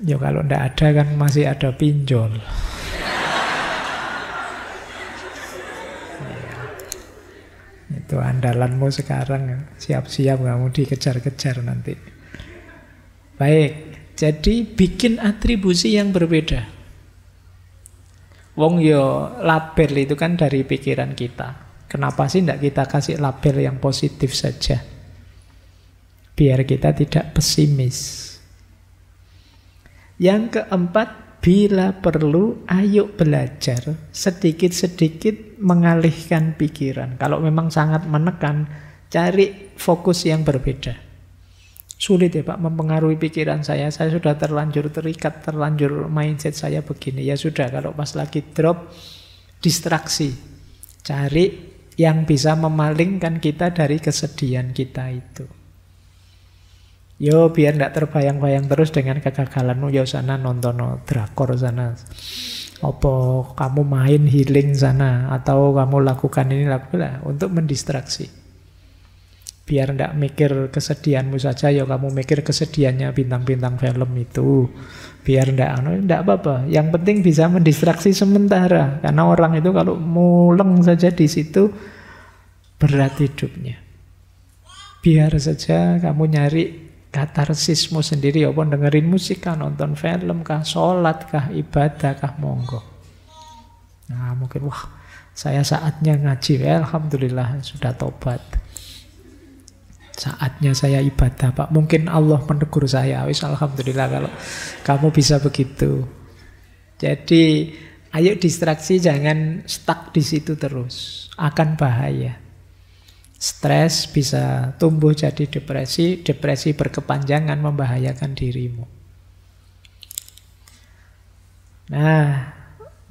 Ya kalau ndak ada kan masih ada pinjol. Itu andalanmu sekarang. Siap-siap kamu dikejar-kejar nanti. Baik, jadi bikin atribusi yang berbeda. Wong yo label itu kan dari pikiran kita. Kenapa sih tidak kita kasih label yang positif saja? Biar kita tidak pesimis. Yang keempat, Bila perlu, ayo belajar sedikit-sedikit mengalihkan pikiran. Kalau memang sangat menekan, cari fokus yang berbeda. Sulit ya Pak mempengaruhi pikiran saya. Saya sudah terlanjur terikat, terlanjur mindset saya begini. Ya sudah, kalau pas lagi drop, distraksi. Cari yang bisa memalingkan kita dari kesedihan kita itu. Yo biar ndak terbayang-bayang terus dengan kegagalanmu yo sana nonton no, drakor sana. Opo kamu main healing sana atau kamu lakukan ini lakukan untuk mendistraksi. Biar ndak mikir kesedihanmu saja yo kamu mikir kesedihannya bintang-bintang film itu. Biar ndak anu ndak apa-apa. Yang penting bisa mendistraksi sementara karena orang itu kalau muleng saja di situ berat hidupnya. Biar saja kamu nyari katarsismu sendiri ya apa dengerin musik kah nonton film kah sholat kah ibadah kah monggo nah mungkin wah saya saatnya ngaji ya, alhamdulillah sudah tobat saatnya saya ibadah pak mungkin Allah menegur saya wis alhamdulillah kalau kamu bisa begitu jadi ayo distraksi jangan stuck di situ terus akan bahaya Stres bisa tumbuh jadi depresi, depresi berkepanjangan membahayakan dirimu. Nah,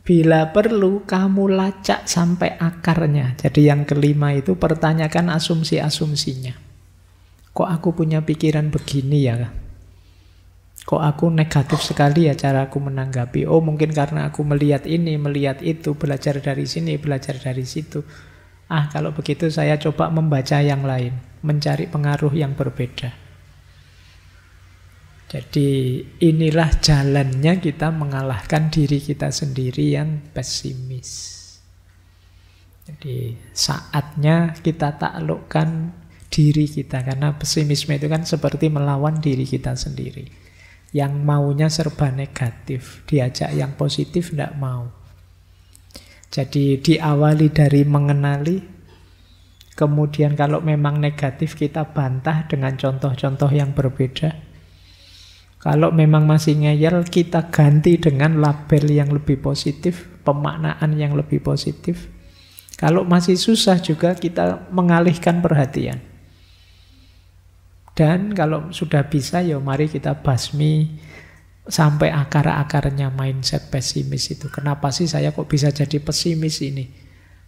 bila perlu kamu lacak sampai akarnya. Jadi yang kelima itu pertanyakan asumsi-asumsinya. Kok aku punya pikiran begini ya? Kok aku negatif sekali ya cara aku menanggapi? Oh mungkin karena aku melihat ini, melihat itu, belajar dari sini, belajar dari situ. Ah, kalau begitu saya coba membaca yang lain, mencari pengaruh yang berbeda. Jadi inilah jalannya kita mengalahkan diri kita sendiri yang pesimis. Jadi saatnya kita taklukkan diri kita karena pesimisme itu kan seperti melawan diri kita sendiri. Yang maunya serba negatif, diajak yang positif tidak mau. Jadi diawali dari mengenali, kemudian kalau memang negatif kita bantah dengan contoh-contoh yang berbeda. Kalau memang masih ngeyel, kita ganti dengan label yang lebih positif, pemaknaan yang lebih positif. Kalau masih susah juga kita mengalihkan perhatian. Dan kalau sudah bisa ya mari kita basmi sampai akar-akarnya mindset pesimis itu. Kenapa sih saya kok bisa jadi pesimis ini?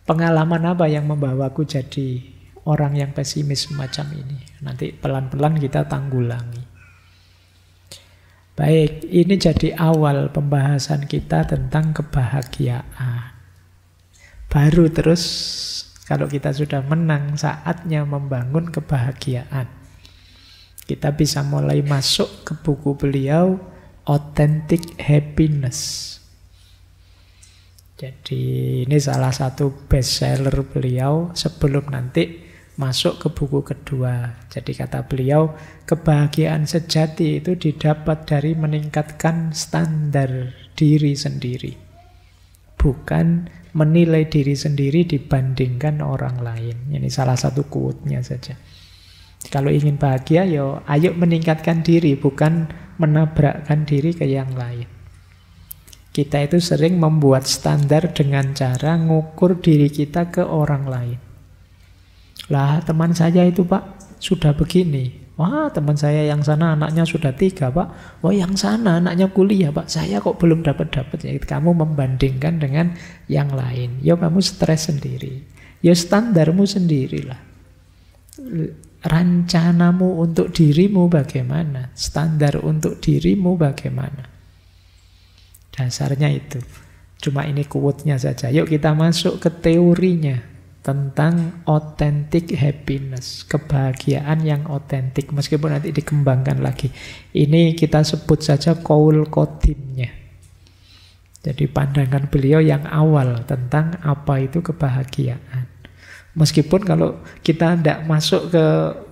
Pengalaman apa yang membawaku jadi orang yang pesimis semacam ini? Nanti pelan-pelan kita tanggulangi. Baik, ini jadi awal pembahasan kita tentang kebahagiaan. Baru terus kalau kita sudah menang saatnya membangun kebahagiaan. Kita bisa mulai masuk ke buku beliau authentic happiness. Jadi ini salah satu bestseller beliau sebelum nanti masuk ke buku kedua. Jadi kata beliau, kebahagiaan sejati itu didapat dari meningkatkan standar diri sendiri. Bukan menilai diri sendiri dibandingkan orang lain. Ini salah satu quote-nya saja. Kalau ingin bahagia, yo ya ayo meningkatkan diri, bukan menabrakkan diri ke yang lain. Kita itu sering membuat standar dengan cara ngukur diri kita ke orang lain. Lah, teman saya itu, Pak, sudah begini. Wah, teman saya yang sana anaknya sudah tiga, Pak. Wah, oh, yang sana anaknya kuliah, Pak. Saya kok belum dapat-dapat. Ya, kamu membandingkan dengan yang lain. Yo, ya, kamu stres sendiri. Yo, ya, standarmu sendirilah Rancanamu untuk dirimu bagaimana? Standar untuk dirimu bagaimana? Dasarnya itu. Cuma ini kuatnya saja. Yuk kita masuk ke teorinya tentang authentic happiness, kebahagiaan yang otentik meskipun nanti dikembangkan lagi. Ini kita sebut saja kaul Kodimnya. Jadi pandangan beliau yang awal tentang apa itu kebahagiaan. Meskipun kalau kita tidak masuk ke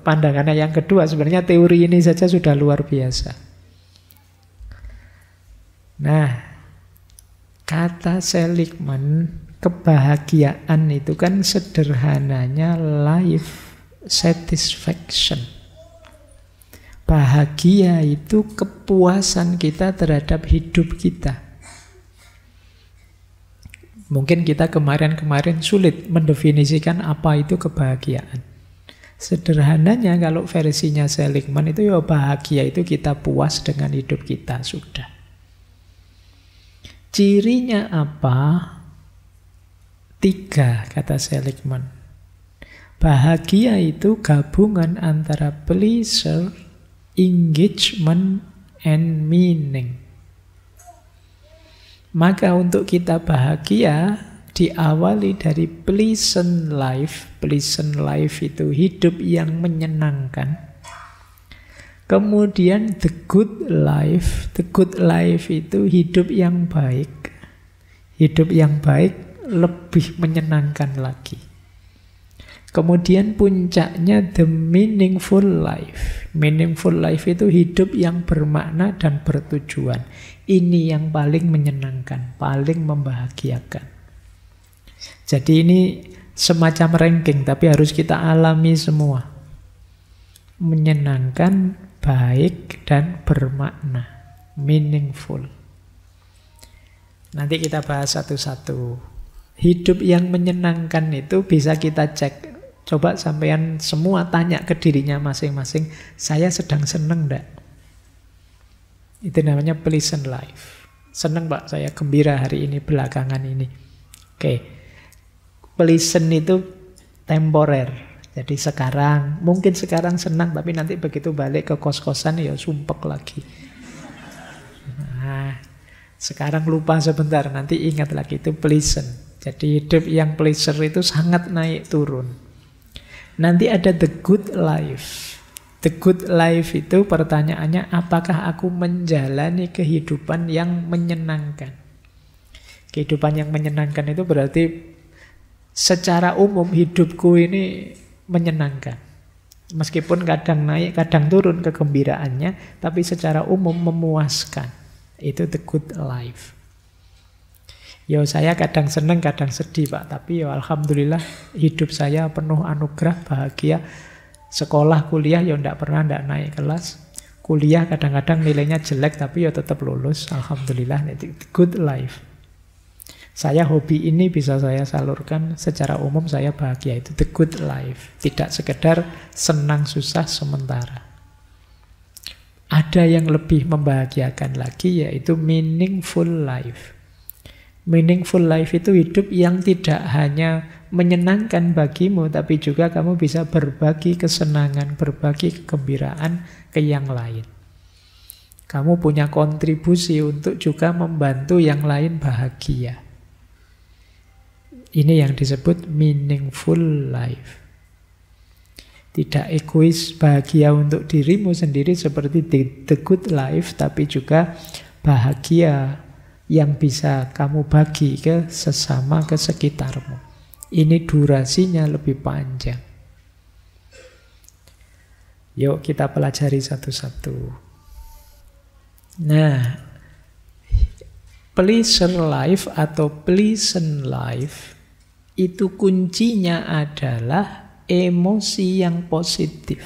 pandangannya yang kedua, sebenarnya teori ini saja sudah luar biasa. Nah, kata Seligman, kebahagiaan itu kan sederhananya life satisfaction. Bahagia itu kepuasan kita terhadap hidup kita. Mungkin kita kemarin-kemarin sulit mendefinisikan apa itu kebahagiaan. Sederhananya kalau versinya Seligman itu ya bahagia itu kita puas dengan hidup kita sudah. Cirinya apa? Tiga kata Seligman. Bahagia itu gabungan antara pleasure, engagement, and meaning. Maka untuk kita bahagia diawali dari pleasant life. Pleasant life itu hidup yang menyenangkan. Kemudian the good life, the good life itu hidup yang baik. Hidup yang baik lebih menyenangkan lagi. Kemudian puncaknya the meaningful life. Meaningful life itu hidup yang bermakna dan bertujuan. Ini yang paling menyenangkan, paling membahagiakan. Jadi ini semacam ranking tapi harus kita alami semua. Menyenangkan, baik dan bermakna, meaningful. Nanti kita bahas satu-satu. Hidup yang menyenangkan itu bisa kita cek Coba sampean semua tanya ke dirinya masing-masing, saya sedang seneng ndak? Itu namanya pleasant life. Seneng pak, saya gembira hari ini, belakangan ini. Oke, okay. pleasant itu temporer. Jadi sekarang, mungkin sekarang senang, tapi nanti begitu balik ke kos-kosan ya sumpek lagi. Nah, sekarang lupa sebentar, nanti ingat lagi itu pleasant. Jadi hidup yang pleasure itu sangat naik turun. Nanti ada the good life. The good life itu pertanyaannya apakah aku menjalani kehidupan yang menyenangkan? Kehidupan yang menyenangkan itu berarti secara umum hidupku ini menyenangkan. Meskipun kadang naik, kadang turun kegembiraannya, tapi secara umum memuaskan. Itu the good life. Ya saya kadang seneng, kadang sedih Pak. Tapi ya Alhamdulillah hidup saya penuh anugerah, bahagia. Sekolah, kuliah ya ndak pernah tidak naik kelas. Kuliah kadang-kadang nilainya jelek tapi ya tetap lulus. Alhamdulillah, good life. Saya hobi ini bisa saya salurkan secara umum saya bahagia itu the good life. Tidak sekedar senang susah sementara. Ada yang lebih membahagiakan lagi yaitu meaningful life Meaningful life itu hidup yang tidak hanya menyenangkan bagimu, tapi juga kamu bisa berbagi kesenangan, berbagi kegembiraan ke yang lain. Kamu punya kontribusi untuk juga membantu yang lain bahagia. Ini yang disebut meaningful life. Tidak egois bahagia untuk dirimu sendiri seperti the, good life, tapi juga bahagia yang bisa kamu bagi ke sesama, ke sekitarmu. Ini durasinya lebih panjang. Yuk kita pelajari satu-satu. Nah, pleasant life atau pleasant life itu kuncinya adalah emosi yang positif.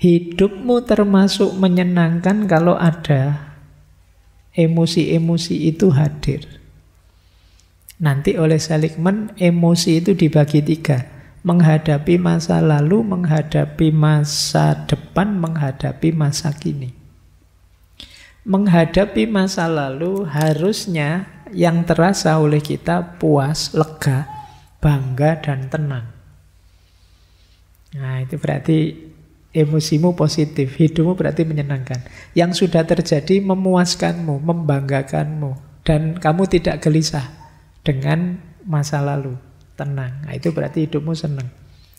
Hidupmu termasuk menyenangkan kalau ada emosi-emosi itu hadir. Nanti oleh Seligman, emosi itu dibagi tiga. Menghadapi masa lalu, menghadapi masa depan, menghadapi masa kini. Menghadapi masa lalu harusnya yang terasa oleh kita puas, lega, bangga, dan tenang. Nah itu berarti Emosimu positif, hidupmu berarti menyenangkan. Yang sudah terjadi memuaskanmu, membanggakanmu, dan kamu tidak gelisah dengan masa lalu. Tenang, nah, itu berarti hidupmu senang.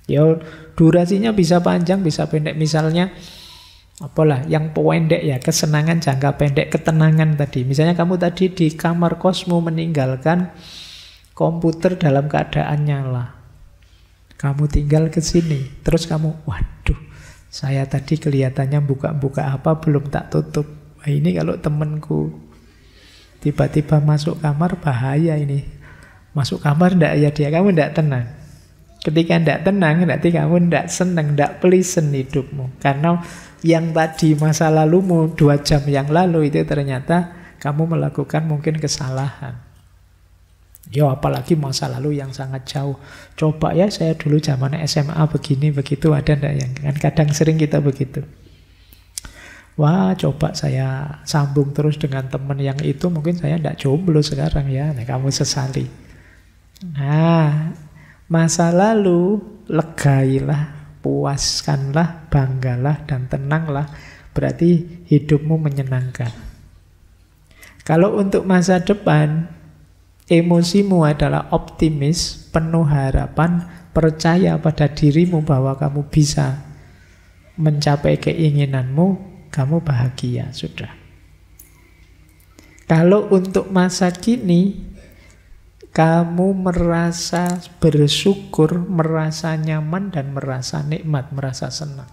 Ya, durasinya bisa panjang, bisa pendek. Misalnya, apalah yang pendek ya kesenangan jangka pendek ketenangan tadi misalnya kamu tadi di kamar kosmu meninggalkan komputer dalam keadaan nyala kamu tinggal ke sini terus kamu waduh saya tadi kelihatannya buka-buka apa belum tak tutup. nah, ini kalau temenku tiba-tiba masuk kamar bahaya ini. Masuk kamar ndak ya dia kamu ndak tenang. Ketika ndak tenang, nanti kamu ndak seneng, ndak pelisen hidupmu. Karena yang tadi masa lalumu dua jam yang lalu itu ternyata kamu melakukan mungkin kesalahan. Ya apalagi masa lalu yang sangat jauh. Coba ya saya dulu zaman SMA begini begitu ada ndak yang kan kadang sering kita begitu. Wah coba saya sambung terus dengan teman yang itu mungkin saya ndak jomblo sekarang ya. Nah kamu sesali. Nah masa lalu legailah, puaskanlah, banggalah dan tenanglah. Berarti hidupmu menyenangkan. Kalau untuk masa depan, Emosimu adalah optimis, penuh harapan, percaya pada dirimu bahwa kamu bisa mencapai keinginanmu, kamu bahagia sudah. Kalau untuk masa kini, kamu merasa bersyukur, merasa nyaman, dan merasa nikmat, merasa senang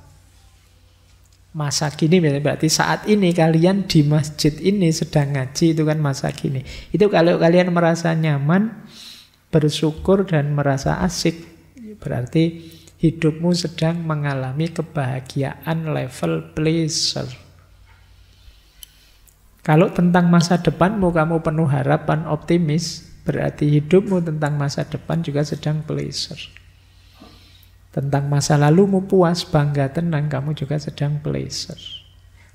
masa kini berarti saat ini kalian di masjid ini sedang ngaji itu kan masa kini itu kalau kalian merasa nyaman bersyukur dan merasa asik berarti hidupmu sedang mengalami kebahagiaan level pleasure kalau tentang masa depanmu kamu penuh harapan optimis berarti hidupmu tentang masa depan juga sedang pleasure tentang masa lalumu puas, bangga, tenang, kamu juga sedang pleasure.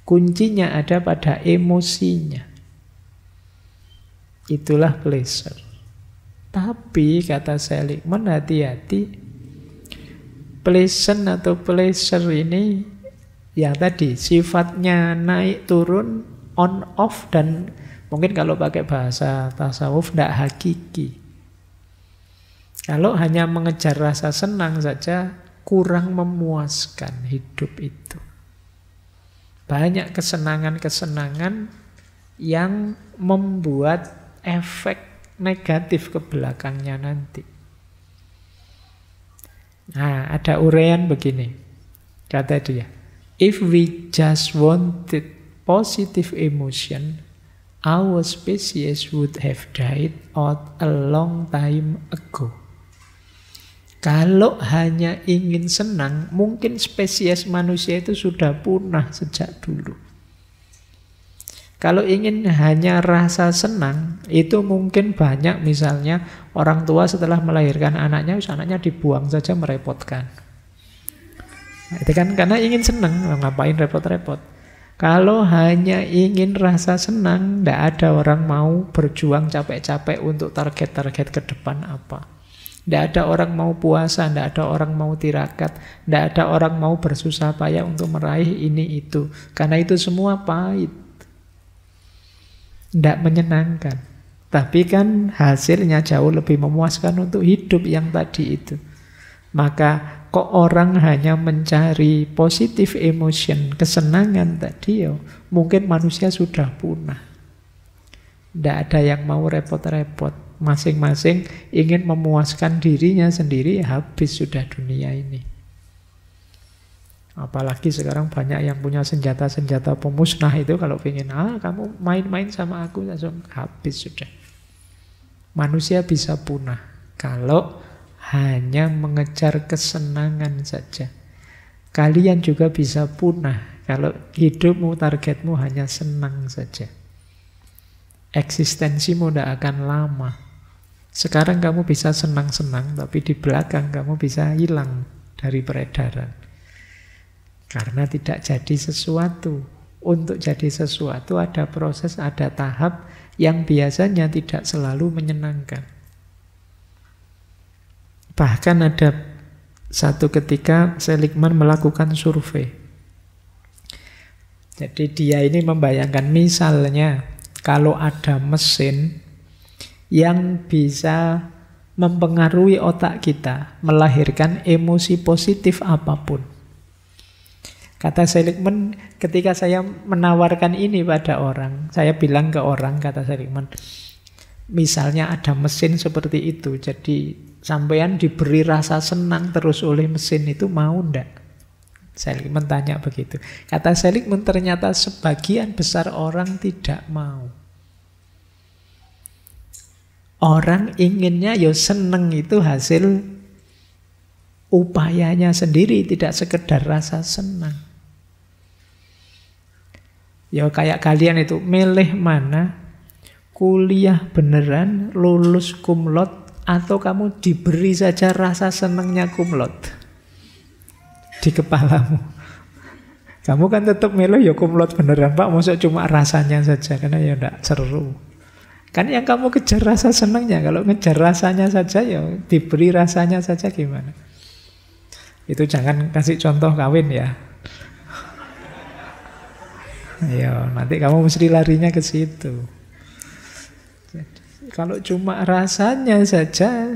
Kuncinya ada pada emosinya. Itulah pleasure. Tapi kata Seligman hati-hati pleasant atau pleasure ini ya tadi sifatnya naik turun on off dan mungkin kalau pakai bahasa tasawuf tidak hakiki. Kalau hanya mengejar rasa senang saja, kurang memuaskan hidup itu. Banyak kesenangan-kesenangan yang membuat efek negatif ke belakangnya nanti. Nah, ada urean begini. Kata dia, if we just wanted positive emotion, our species would have died out a long time ago. Kalau hanya ingin senang, mungkin spesies manusia itu sudah punah sejak dulu. Kalau ingin hanya rasa senang, itu mungkin banyak misalnya orang tua setelah melahirkan anaknya, anaknya dibuang saja merepotkan. Nah, itu kan karena ingin senang, ngapain repot-repot. Kalau hanya ingin rasa senang, tidak ada orang mau berjuang capek-capek untuk target-target ke depan apa. Tidak ada orang mau puasa, tidak ada orang mau tirakat, tidak ada orang mau bersusah payah untuk meraih ini itu. Karena itu semua pahit. Tidak menyenangkan. Tapi kan hasilnya jauh lebih memuaskan untuk hidup yang tadi itu. Maka kok orang hanya mencari positif emotion, kesenangan tadi ya, mungkin manusia sudah punah. Tidak ada yang mau repot-repot masing-masing ingin memuaskan dirinya sendiri habis sudah dunia ini. Apalagi sekarang banyak yang punya senjata-senjata pemusnah itu kalau ingin ah kamu main-main sama aku langsung habis sudah. Manusia bisa punah kalau hanya mengejar kesenangan saja. Kalian juga bisa punah kalau hidupmu targetmu hanya senang saja. Eksistensimu tidak akan lama sekarang kamu bisa senang-senang, tapi di belakang kamu bisa hilang dari peredaran. Karena tidak jadi sesuatu. Untuk jadi sesuatu ada proses, ada tahap yang biasanya tidak selalu menyenangkan. Bahkan ada satu ketika Seligman melakukan survei. Jadi dia ini membayangkan misalnya kalau ada mesin yang bisa mempengaruhi otak kita, melahirkan emosi positif apapun. Kata Seligman, ketika saya menawarkan ini pada orang, saya bilang ke orang, kata Seligman, misalnya ada mesin seperti itu, jadi sampean diberi rasa senang terus oleh mesin itu mau ndak? Seligman tanya begitu. Kata Seligman ternyata sebagian besar orang tidak mau. Orang inginnya ya seneng itu hasil upayanya sendiri tidak sekedar rasa senang. Ya kayak kalian itu milih mana kuliah beneran lulus kumlot atau kamu diberi saja rasa senangnya kumlot di kepalamu. Kamu kan tetap milih ya kumlot beneran Pak, maksud cuma rasanya saja karena ya enggak seru. Kan yang kamu kejar rasa senangnya. Kalau ngejar rasanya saja ya diberi rasanya saja gimana. Itu jangan kasih contoh kawin ya. Ayo, iya, nanti kamu mesti larinya ke situ. Kalau cuma rasanya saja,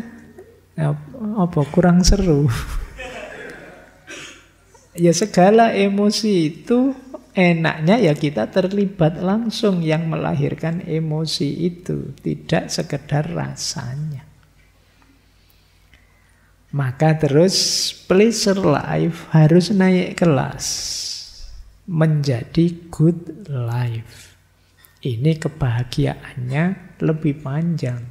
apa kurang seru. ya segala emosi itu enaknya ya kita terlibat langsung yang melahirkan emosi itu, tidak sekedar rasanya. Maka terus pleasure life harus naik kelas menjadi good life. Ini kebahagiaannya lebih panjang.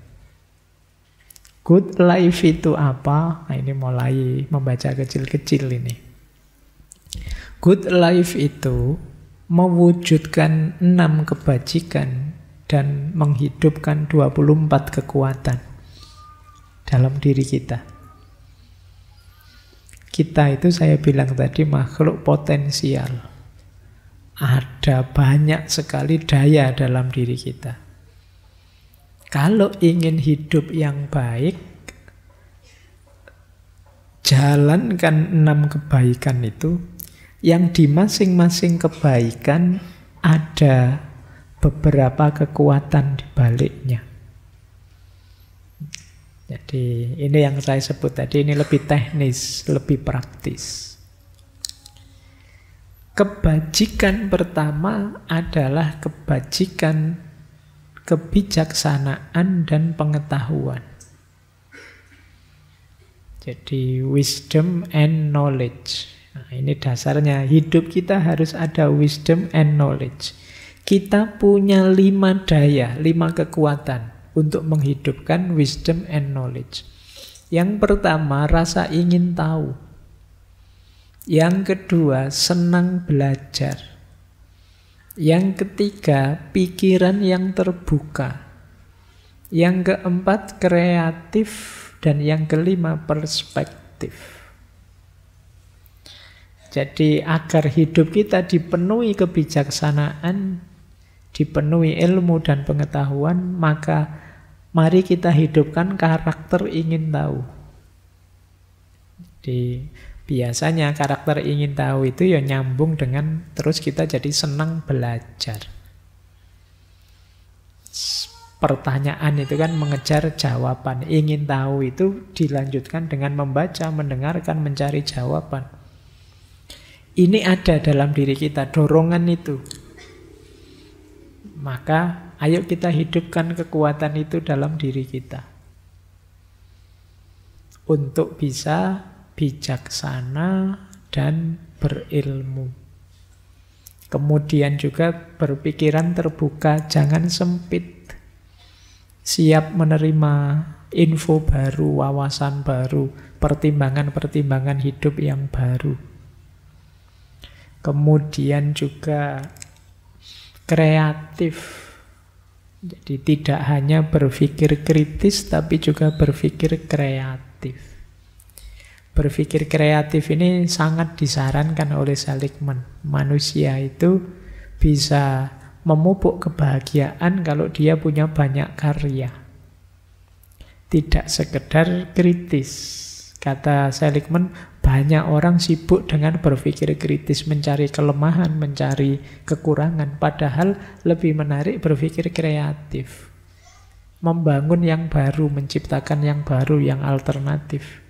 Good life itu apa? Nah, ini mulai membaca kecil-kecil ini. Good life itu mewujudkan enam kebajikan dan menghidupkan 24 kekuatan dalam diri kita. Kita itu saya bilang tadi makhluk potensial. Ada banyak sekali daya dalam diri kita. Kalau ingin hidup yang baik, jalankan enam kebaikan itu yang di masing-masing kebaikan ada beberapa kekuatan di baliknya. Jadi ini yang saya sebut tadi ini lebih teknis, lebih praktis. Kebajikan pertama adalah kebajikan kebijaksanaan dan pengetahuan. Jadi wisdom and knowledge. Nah, ini dasarnya. Hidup kita harus ada wisdom and knowledge. Kita punya lima daya, lima kekuatan untuk menghidupkan wisdom and knowledge. Yang pertama, rasa ingin tahu. Yang kedua, senang belajar. Yang ketiga, pikiran yang terbuka. Yang keempat, kreatif. Dan yang kelima, perspektif. Jadi agar hidup kita dipenuhi kebijaksanaan, dipenuhi ilmu dan pengetahuan, maka mari kita hidupkan karakter ingin tahu. Di biasanya karakter ingin tahu itu ya nyambung dengan terus kita jadi senang belajar. Pertanyaan itu kan mengejar jawaban. Ingin tahu itu dilanjutkan dengan membaca, mendengarkan, mencari jawaban. Ini ada dalam diri kita, dorongan itu. Maka ayo kita hidupkan kekuatan itu dalam diri kita. Untuk bisa bijaksana dan berilmu. Kemudian juga berpikiran terbuka, jangan sempit. Siap menerima info baru, wawasan baru, pertimbangan-pertimbangan hidup yang baru kemudian juga kreatif. Jadi tidak hanya berpikir kritis tapi juga berpikir kreatif. Berpikir kreatif ini sangat disarankan oleh Seligman. Manusia itu bisa memupuk kebahagiaan kalau dia punya banyak karya. Tidak sekedar kritis. Kata Seligman, banyak orang sibuk dengan berpikir kritis, mencari kelemahan, mencari kekurangan, padahal lebih menarik berpikir kreatif. Membangun yang baru, menciptakan yang baru, yang alternatif.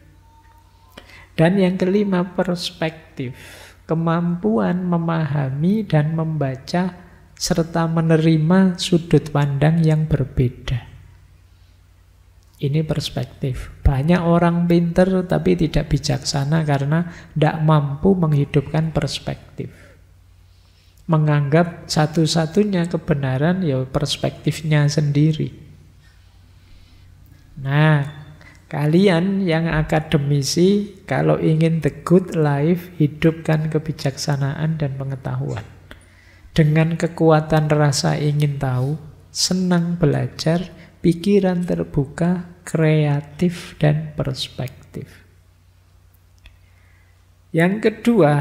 Dan yang kelima, perspektif. Kemampuan memahami dan membaca serta menerima sudut pandang yang berbeda. Ini perspektif. Banyak orang pinter tapi tidak bijaksana karena tidak mampu menghidupkan perspektif. Menganggap satu-satunya kebenaran ya perspektifnya sendiri. Nah, kalian yang akademisi kalau ingin the good life hidupkan kebijaksanaan dan pengetahuan. Dengan kekuatan rasa ingin tahu, senang belajar, pikiran terbuka, kreatif, dan perspektif. Yang kedua,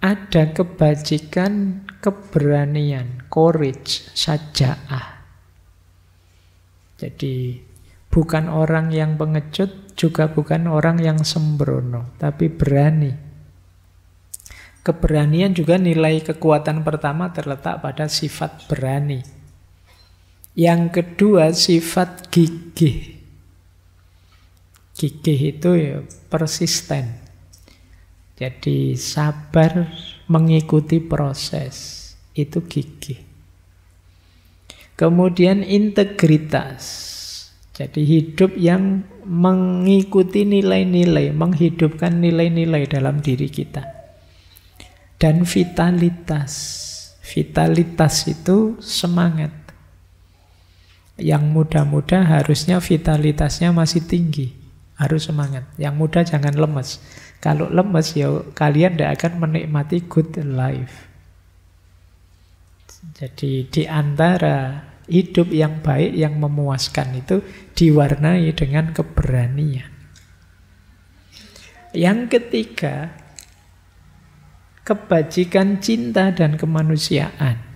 ada kebajikan, keberanian, courage, sajaah. Jadi bukan orang yang pengecut, juga bukan orang yang sembrono, tapi berani. Keberanian juga nilai kekuatan pertama terletak pada sifat berani. Yang kedua sifat gigih. Gigih itu ya persisten. Jadi sabar mengikuti proses itu gigih. Kemudian integritas. Jadi hidup yang mengikuti nilai-nilai, menghidupkan nilai-nilai dalam diri kita. Dan vitalitas. Vitalitas itu semangat. Yang muda-muda harusnya vitalitasnya masih tinggi, harus semangat. Yang muda jangan lemes. Kalau lemes ya kalian tidak akan menikmati good life. Jadi di antara hidup yang baik, yang memuaskan itu diwarnai dengan keberanian. Yang ketiga, kebajikan cinta dan kemanusiaan.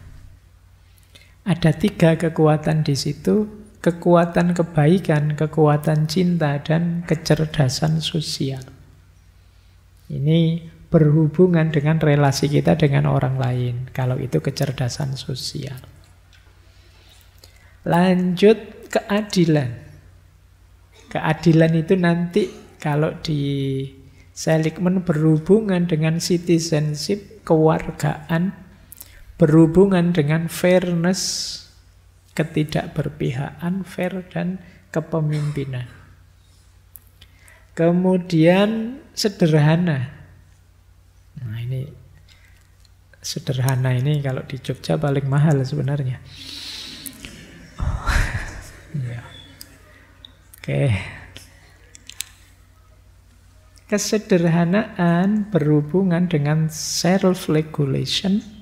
Ada tiga kekuatan di situ, kekuatan kebaikan, kekuatan cinta, dan kecerdasan sosial. Ini berhubungan dengan relasi kita dengan orang lain, kalau itu kecerdasan sosial. Lanjut keadilan. Keadilan itu nanti kalau di Seligman berhubungan dengan citizenship, kewargaan, berhubungan dengan fairness, ketidakberpihakan, fair, dan kepemimpinan. Kemudian sederhana. Nah ini sederhana ini kalau di Jogja paling mahal sebenarnya. Iya. Oke. Kesederhanaan berhubungan dengan self regulation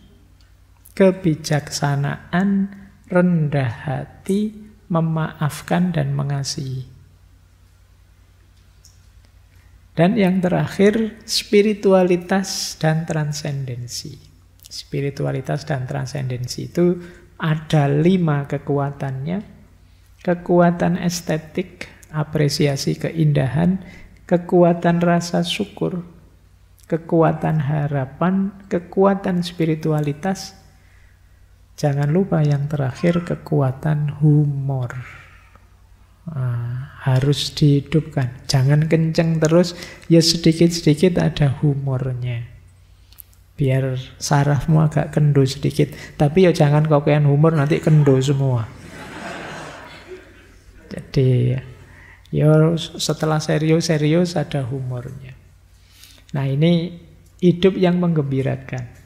kebijaksanaan, rendah hati, memaafkan dan mengasihi. Dan yang terakhir, spiritualitas dan transendensi. Spiritualitas dan transendensi itu ada lima kekuatannya. Kekuatan estetik, apresiasi keindahan, kekuatan rasa syukur, kekuatan harapan, kekuatan spiritualitas, Jangan lupa yang terakhir kekuatan humor. Nah, harus dihidupkan. Jangan kenceng terus, ya sedikit-sedikit ada humornya. Biar sarafmu agak kendo sedikit. Tapi ya jangan kau kayak humor nanti kendo semua. Jadi ya, ya setelah serius-serius ada humornya. Nah ini hidup yang menggembirakan.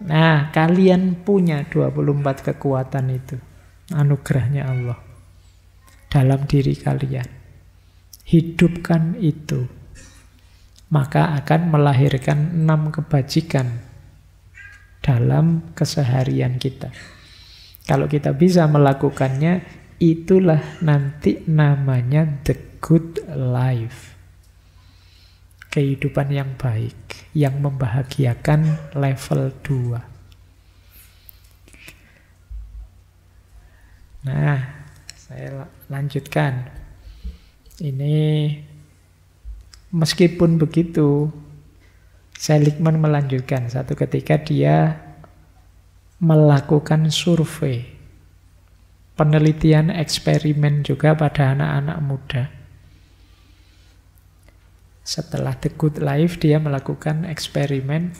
Nah, kalian punya 24 kekuatan itu. Anugerahnya Allah. Dalam diri kalian. Hidupkan itu. Maka akan melahirkan enam kebajikan dalam keseharian kita. Kalau kita bisa melakukannya, itulah nanti namanya the good life kehidupan yang baik, yang membahagiakan level 2. Nah, saya lanjutkan. Ini meskipun begitu, Seligman melanjutkan satu ketika dia melakukan survei penelitian eksperimen juga pada anak-anak muda setelah The Good Life dia melakukan eksperimen.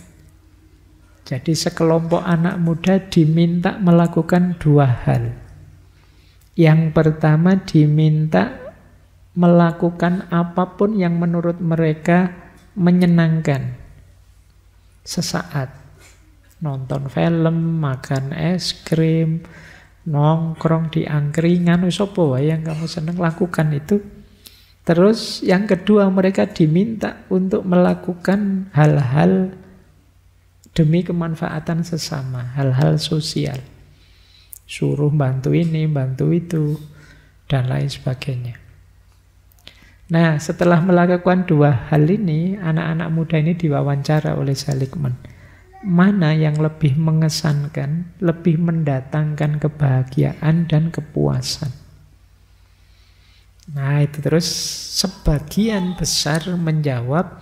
Jadi sekelompok anak muda diminta melakukan dua hal. Yang pertama diminta melakukan apapun yang menurut mereka menyenangkan sesaat. Nonton film, makan es krim, nongkrong di angkringan, sopo yang kamu seneng lakukan itu Terus yang kedua mereka diminta untuk melakukan hal-hal demi kemanfaatan sesama, hal-hal sosial. Suruh bantu ini, bantu itu, dan lain sebagainya. Nah, setelah melakukan dua hal ini, anak-anak muda ini diwawancara oleh Seligman. Mana yang lebih mengesankan, lebih mendatangkan kebahagiaan dan kepuasan? Nah, itu terus sebagian besar menjawab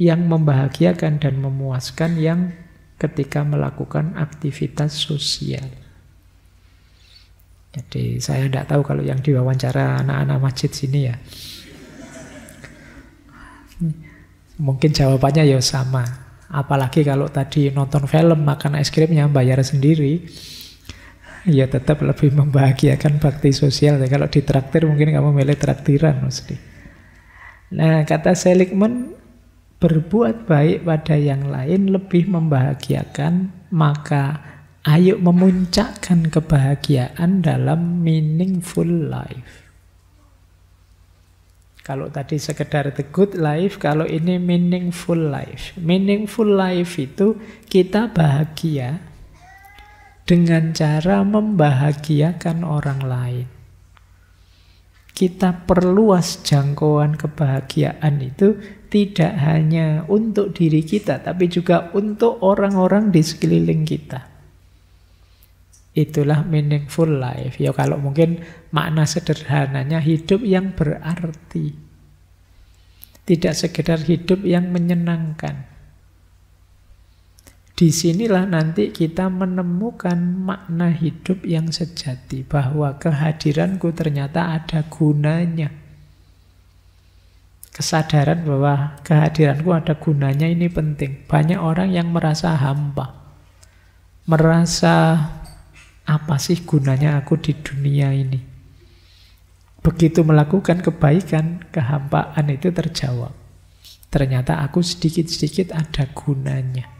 yang membahagiakan dan memuaskan yang ketika melakukan aktivitas sosial. Jadi saya tidak tahu kalau yang diwawancara anak-anak masjid sini ya. Mungkin jawabannya ya sama. Apalagi kalau tadi nonton film, makan es krimnya bayar sendiri ya tetap lebih membahagiakan bakti sosial. Ya, kalau ditraktir mungkin kamu milih traktiran mesti. Nah kata Seligman berbuat baik pada yang lain lebih membahagiakan maka ayo memuncakkan kebahagiaan dalam meaningful life. Kalau tadi sekedar the good life, kalau ini meaningful life. Meaningful life itu kita bahagia dengan cara membahagiakan orang lain. Kita perluas jangkauan kebahagiaan itu tidak hanya untuk diri kita, tapi juga untuk orang-orang di sekeliling kita. Itulah meaningful life. Ya kalau mungkin makna sederhananya hidup yang berarti. Tidak sekedar hidup yang menyenangkan, Disinilah nanti kita menemukan makna hidup yang sejati, bahwa kehadiranku ternyata ada gunanya. Kesadaran bahwa kehadiranku ada gunanya ini penting. Banyak orang yang merasa hampa, merasa apa sih gunanya aku di dunia ini. Begitu melakukan kebaikan, kehampaan itu terjawab. Ternyata aku sedikit-sedikit ada gunanya.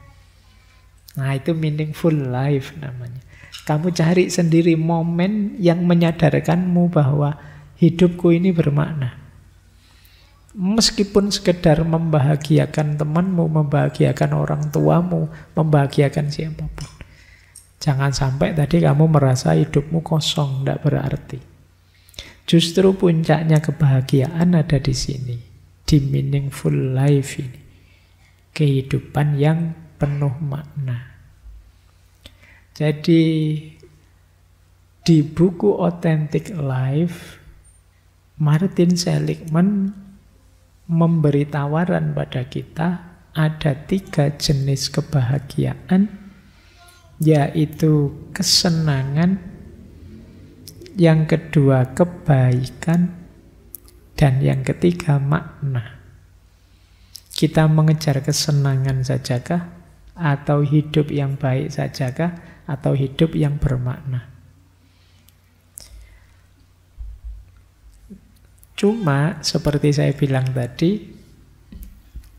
Nah itu meaningful life namanya. Kamu cari sendiri momen yang menyadarkanmu bahwa hidupku ini bermakna. Meskipun sekedar membahagiakan temanmu, membahagiakan orang tuamu, membahagiakan siapapun. Jangan sampai tadi kamu merasa hidupmu kosong, tidak berarti. Justru puncaknya kebahagiaan ada di sini, di meaningful life ini. Kehidupan yang penuh makna. Jadi di buku Authentic Life, Martin Seligman memberi tawaran pada kita ada tiga jenis kebahagiaan, yaitu kesenangan, yang kedua kebaikan, dan yang ketiga makna. Kita mengejar kesenangan saja kah? atau hidup yang baik sajakah atau hidup yang bermakna. Cuma seperti saya bilang tadi,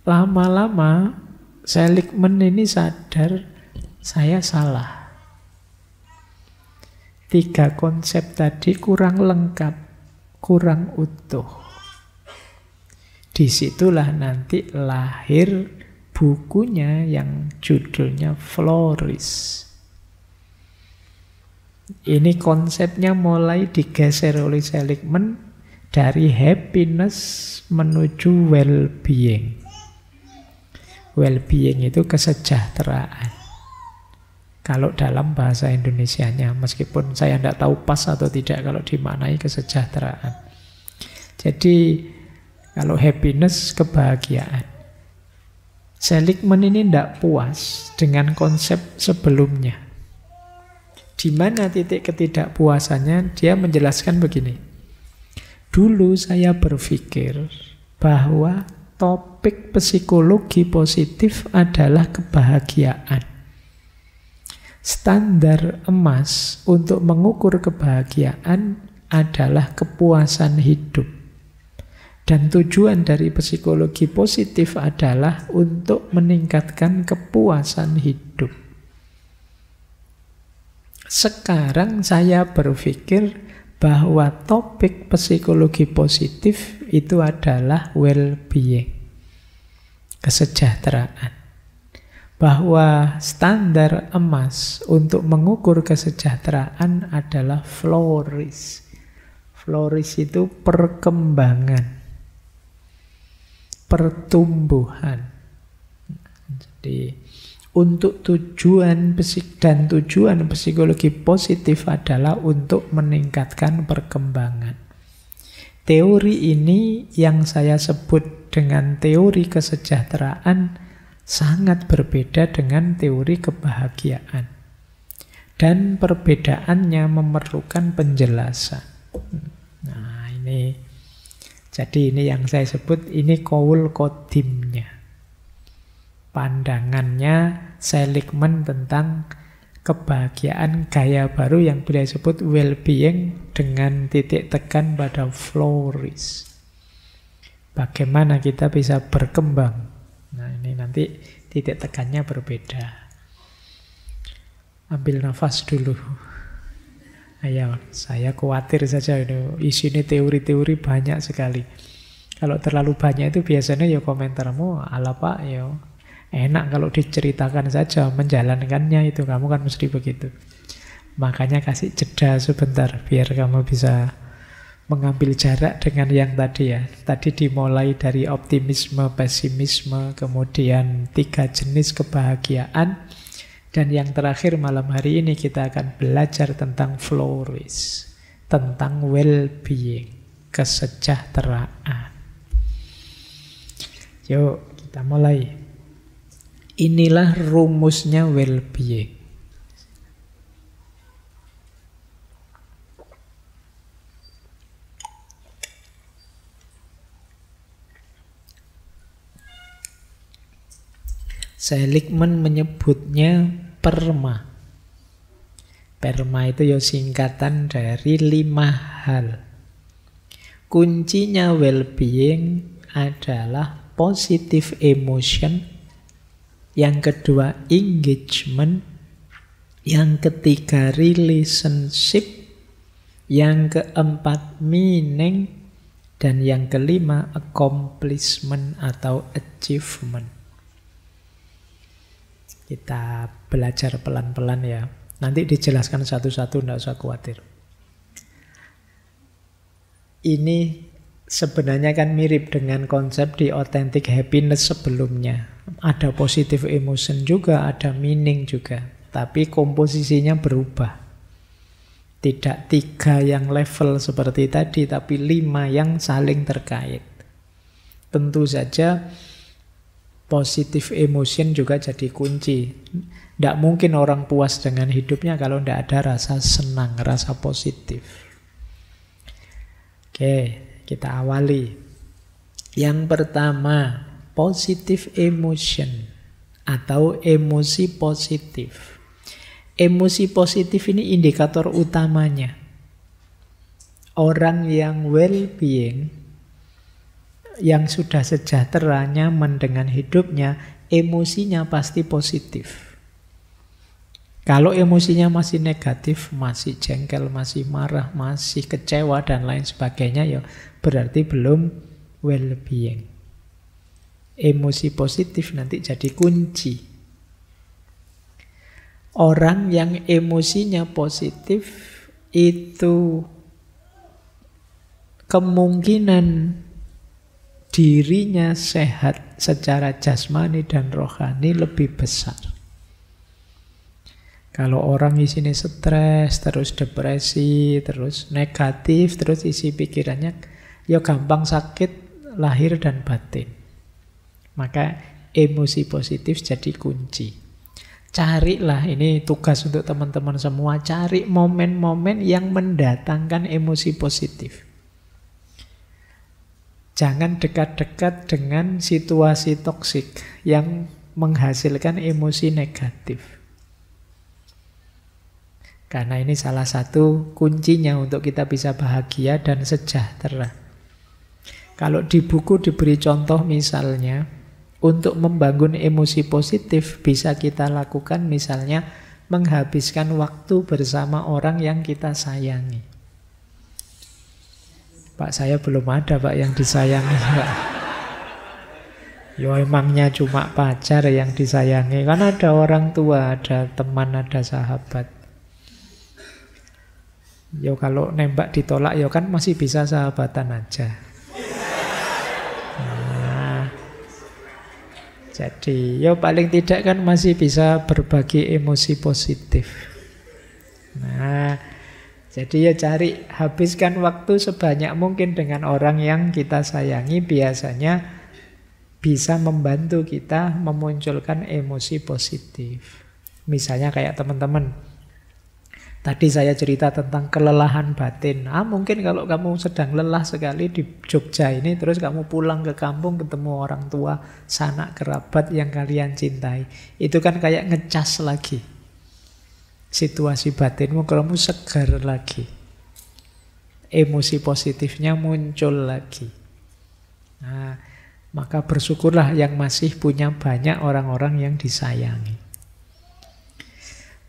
lama-lama Seligman ini sadar saya salah. Tiga konsep tadi kurang lengkap, kurang utuh. Disitulah nanti lahir bukunya yang judulnya Floris. Ini konsepnya mulai digeser oleh Seligman dari happiness menuju well-being. Well-being itu kesejahteraan. Kalau dalam bahasa Indonesianya, meskipun saya tidak tahu pas atau tidak kalau dimaknai kesejahteraan. Jadi kalau happiness kebahagiaan, Seligman ini tidak puas dengan konsep sebelumnya. Di mana titik ketidakpuasannya? Dia menjelaskan begini. Dulu saya berpikir bahwa topik psikologi positif adalah kebahagiaan standar emas untuk mengukur kebahagiaan adalah kepuasan hidup. Dan tujuan dari psikologi positif adalah untuk meningkatkan kepuasan hidup. Sekarang saya berpikir bahwa topik psikologi positif itu adalah well-being, kesejahteraan. Bahwa standar emas untuk mengukur kesejahteraan adalah floris. Floris itu perkembangan pertumbuhan. Jadi untuk tujuan dan tujuan psikologi positif adalah untuk meningkatkan perkembangan. Teori ini yang saya sebut dengan teori kesejahteraan sangat berbeda dengan teori kebahagiaan. Dan perbedaannya memerlukan penjelasan. Nah, ini jadi ini yang saya sebut ini kowul Kodimnya. Pandangannya Seligman tentang kebahagiaan gaya baru yang beliau sebut well-being dengan titik tekan pada flourish. Bagaimana kita bisa berkembang? Nah ini nanti titik tekannya berbeda. Ambil nafas dulu ayo iya, Saya khawatir saja ini isinya teori-teori banyak sekali. Kalau terlalu banyak itu biasanya ya komentarmu ala pak ya enak kalau diceritakan saja menjalankannya itu kamu kan mesti begitu. Makanya kasih jeda sebentar biar kamu bisa mengambil jarak dengan yang tadi ya. Tadi dimulai dari optimisme, pesimisme, kemudian tiga jenis kebahagiaan, dan yang terakhir malam hari ini kita akan belajar tentang flourish, tentang well-being, kesejahteraan. Yuk kita mulai. Inilah rumusnya well-being. Seligman menyebutnya perma. Perma itu ya singkatan dari lima hal. Kuncinya well-being adalah positive emotion, yang kedua engagement, yang ketiga relationship, yang keempat meaning, dan yang kelima accomplishment atau achievement. Kita belajar pelan-pelan ya. Nanti dijelaskan satu-satu, tidak usah khawatir. Ini sebenarnya kan mirip dengan konsep di authentic happiness sebelumnya. Ada positive emotion juga, ada meaning juga. Tapi komposisinya berubah. Tidak tiga yang level seperti tadi, tapi lima yang saling terkait. Tentu saja Positif emotion juga jadi kunci. Tidak mungkin orang puas dengan hidupnya kalau tidak ada rasa senang, rasa positif. Oke, kita awali. Yang pertama, positif emotion atau emosi positif. Emosi positif ini indikator utamanya. Orang yang well-being yang sudah sejahtera, nyaman dengan hidupnya, emosinya pasti positif. Kalau emosinya masih negatif, masih jengkel, masih marah, masih kecewa, dan lain sebagainya, ya berarti belum well-being. Emosi positif nanti jadi kunci. Orang yang emosinya positif itu kemungkinan dirinya sehat secara jasmani dan rohani lebih besar. Kalau orang di sini stres, terus depresi, terus negatif, terus isi pikirannya ya gampang sakit lahir dan batin. Maka emosi positif jadi kunci. Carilah, ini tugas untuk teman-teman semua, cari momen-momen yang mendatangkan emosi positif. Jangan dekat-dekat dengan situasi toksik yang menghasilkan emosi negatif. Karena ini salah satu kuncinya untuk kita bisa bahagia dan sejahtera. Kalau di buku diberi contoh misalnya, untuk membangun emosi positif bisa kita lakukan misalnya menghabiskan waktu bersama orang yang kita sayangi. Pak saya belum ada pak yang disayangi pak. Yo emangnya cuma pacar yang disayangi Kan ada orang tua, ada teman, ada sahabat Yo kalau nembak ditolak yo kan masih bisa sahabatan aja nah, Jadi ya paling tidak kan masih bisa berbagi emosi positif Nah jadi ya cari habiskan waktu sebanyak mungkin dengan orang yang kita sayangi biasanya bisa membantu kita memunculkan emosi positif. Misalnya kayak teman-teman. Tadi saya cerita tentang kelelahan batin. Ah, mungkin kalau kamu sedang lelah sekali di Jogja ini terus kamu pulang ke kampung ketemu orang tua, sanak kerabat yang kalian cintai. Itu kan kayak ngecas lagi situasi batinmu kamu segar lagi. Emosi positifnya muncul lagi. Nah, maka bersyukurlah yang masih punya banyak orang-orang yang disayangi.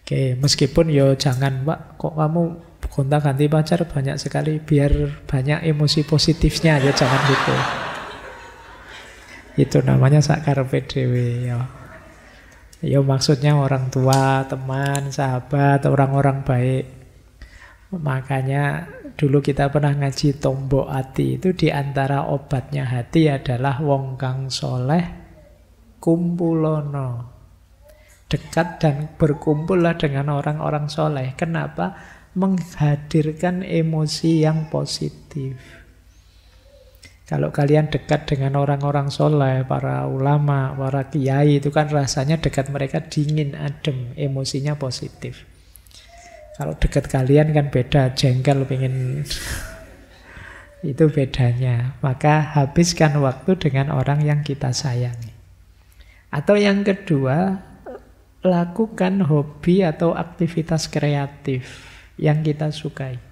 Oke, meskipun yo ya jangan pak, kok kamu gonta ganti pacar banyak sekali, biar banyak emosi positifnya ya jangan gitu. Itu namanya sakar PDW ya. Ya maksudnya orang tua, teman, sahabat, orang-orang baik. Makanya dulu kita pernah ngaji tombok hati itu diantara obatnya hati adalah wong kang soleh kumpulono. Dekat dan berkumpullah dengan orang-orang soleh. Kenapa? Menghadirkan emosi yang positif kalau kalian dekat dengan orang-orang soleh, para ulama, para kiai, itu kan rasanya dekat mereka dingin, adem, emosinya positif. Kalau dekat kalian kan beda, jengkel pengen itu bedanya. Maka habiskan waktu dengan orang yang kita sayangi. Atau yang kedua, lakukan hobi atau aktivitas kreatif yang kita sukai.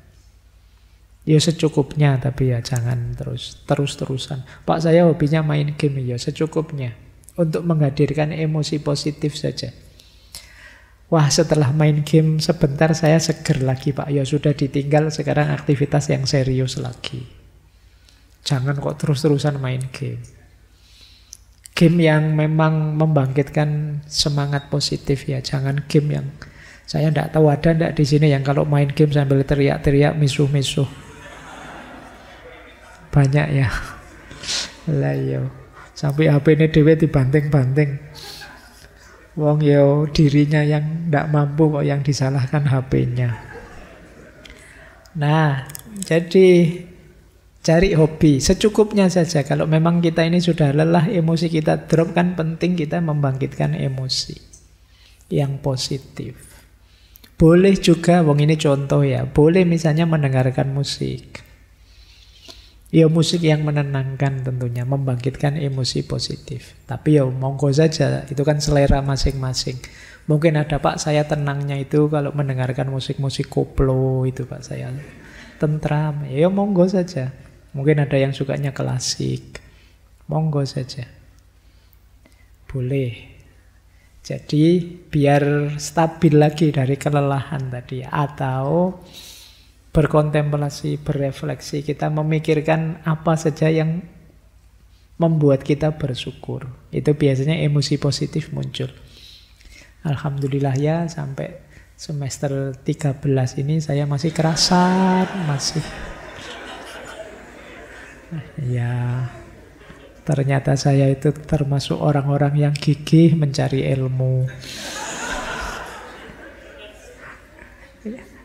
Ya secukupnya tapi ya jangan terus terus-terusan. Pak saya hobinya main game ya secukupnya untuk menghadirkan emosi positif saja. Wah setelah main game sebentar saya seger lagi Pak. Ya sudah ditinggal sekarang aktivitas yang serius lagi. Jangan kok terus-terusan main game. Game yang memang membangkitkan semangat positif ya. Jangan game yang saya tidak tahu ada tidak di sini yang kalau main game sambil teriak-teriak misuh-misuh. Banyak ya. Lah yo, iya. Sampai HP ini dewe dibanting-banting. Wong yo ya dirinya yang tidak mampu kok yang disalahkan HP-nya. Nah, jadi cari hobi secukupnya saja. Kalau memang kita ini sudah lelah, emosi kita drop kan penting kita membangkitkan emosi yang positif. Boleh juga, wong ini contoh ya, boleh misalnya mendengarkan musik. Ya musik yang menenangkan tentunya, membangkitkan emosi positif. Tapi ya monggo saja, itu kan selera masing-masing. Mungkin ada Pak saya tenangnya itu kalau mendengarkan musik-musik koplo itu Pak saya tentram. Ya monggo saja. Mungkin ada yang sukanya klasik. Monggo saja. Boleh. Jadi biar stabil lagi dari kelelahan tadi atau berkontemplasi, berefleksi, kita memikirkan apa saja yang membuat kita bersyukur. Itu biasanya emosi positif muncul. Alhamdulillah ya sampai semester 13 ini saya masih kerasa, masih ya ternyata saya itu termasuk orang-orang yang gigih mencari ilmu.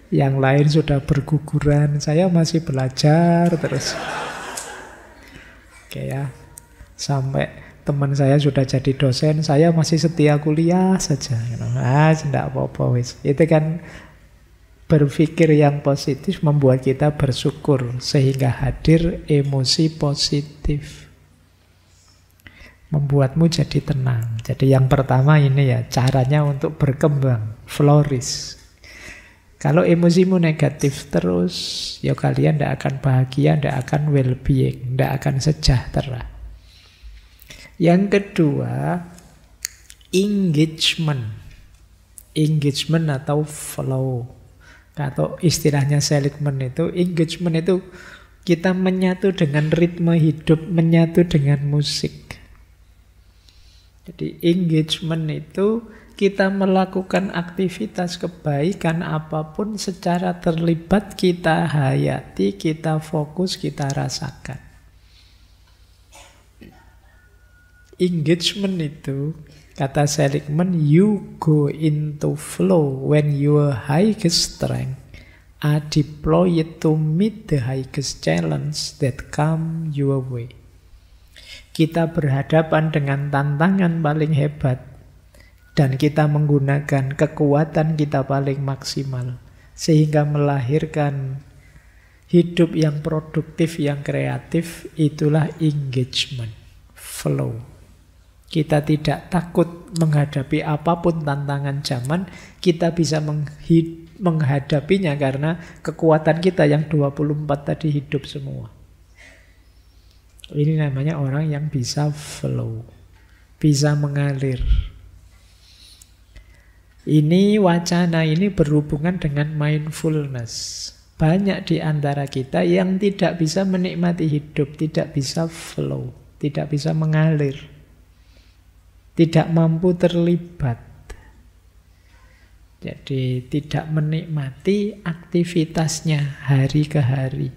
Yang lain sudah berguguran, saya masih belajar terus. Oke ya, sampai teman saya sudah jadi dosen, saya masih setia kuliah saja. Ah, tidak apa-apa wis. Itu kan berpikir yang positif membuat kita bersyukur sehingga hadir emosi positif. Membuatmu jadi tenang. Jadi yang pertama ini ya caranya untuk berkembang, flourish. Kalau emosimu negatif terus, ya kalian tidak akan bahagia, tidak akan well-being, tidak akan sejahtera. Yang kedua, engagement. Engagement atau flow. Atau istilahnya seligman itu, engagement itu kita menyatu dengan ritme hidup, menyatu dengan musik. Jadi engagement itu kita melakukan aktivitas kebaikan apapun secara terlibat kita hayati, kita fokus, kita rasakan. Engagement itu kata Seligman you go into flow when your highest strength are deployed to meet the highest challenge that come your way. Kita berhadapan dengan tantangan paling hebat dan kita menggunakan kekuatan kita paling maksimal. Sehingga melahirkan hidup yang produktif, yang kreatif, itulah engagement, flow. Kita tidak takut menghadapi apapun tantangan zaman, kita bisa menghadapinya karena kekuatan kita yang 24 tadi hidup semua. Ini namanya orang yang bisa flow, bisa mengalir. Ini wacana ini berhubungan dengan mindfulness. Banyak di antara kita yang tidak bisa menikmati hidup, tidak bisa flow, tidak bisa mengalir, tidak mampu terlibat. Jadi tidak menikmati aktivitasnya hari ke hari.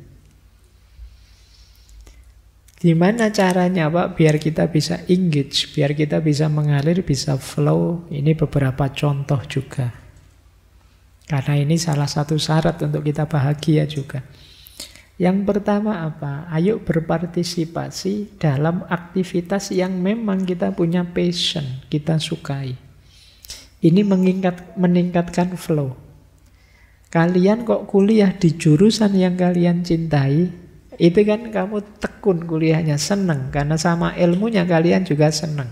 Gimana caranya Pak biar kita bisa engage, biar kita bisa mengalir, bisa flow. Ini beberapa contoh juga. Karena ini salah satu syarat untuk kita bahagia juga. Yang pertama apa? Ayo berpartisipasi dalam aktivitas yang memang kita punya passion, kita sukai. Ini mengingat, meningkatkan flow. Kalian kok kuliah di jurusan yang kalian cintai, itu kan kamu tekun kuliahnya, seneng. Karena sama ilmunya kalian juga seneng.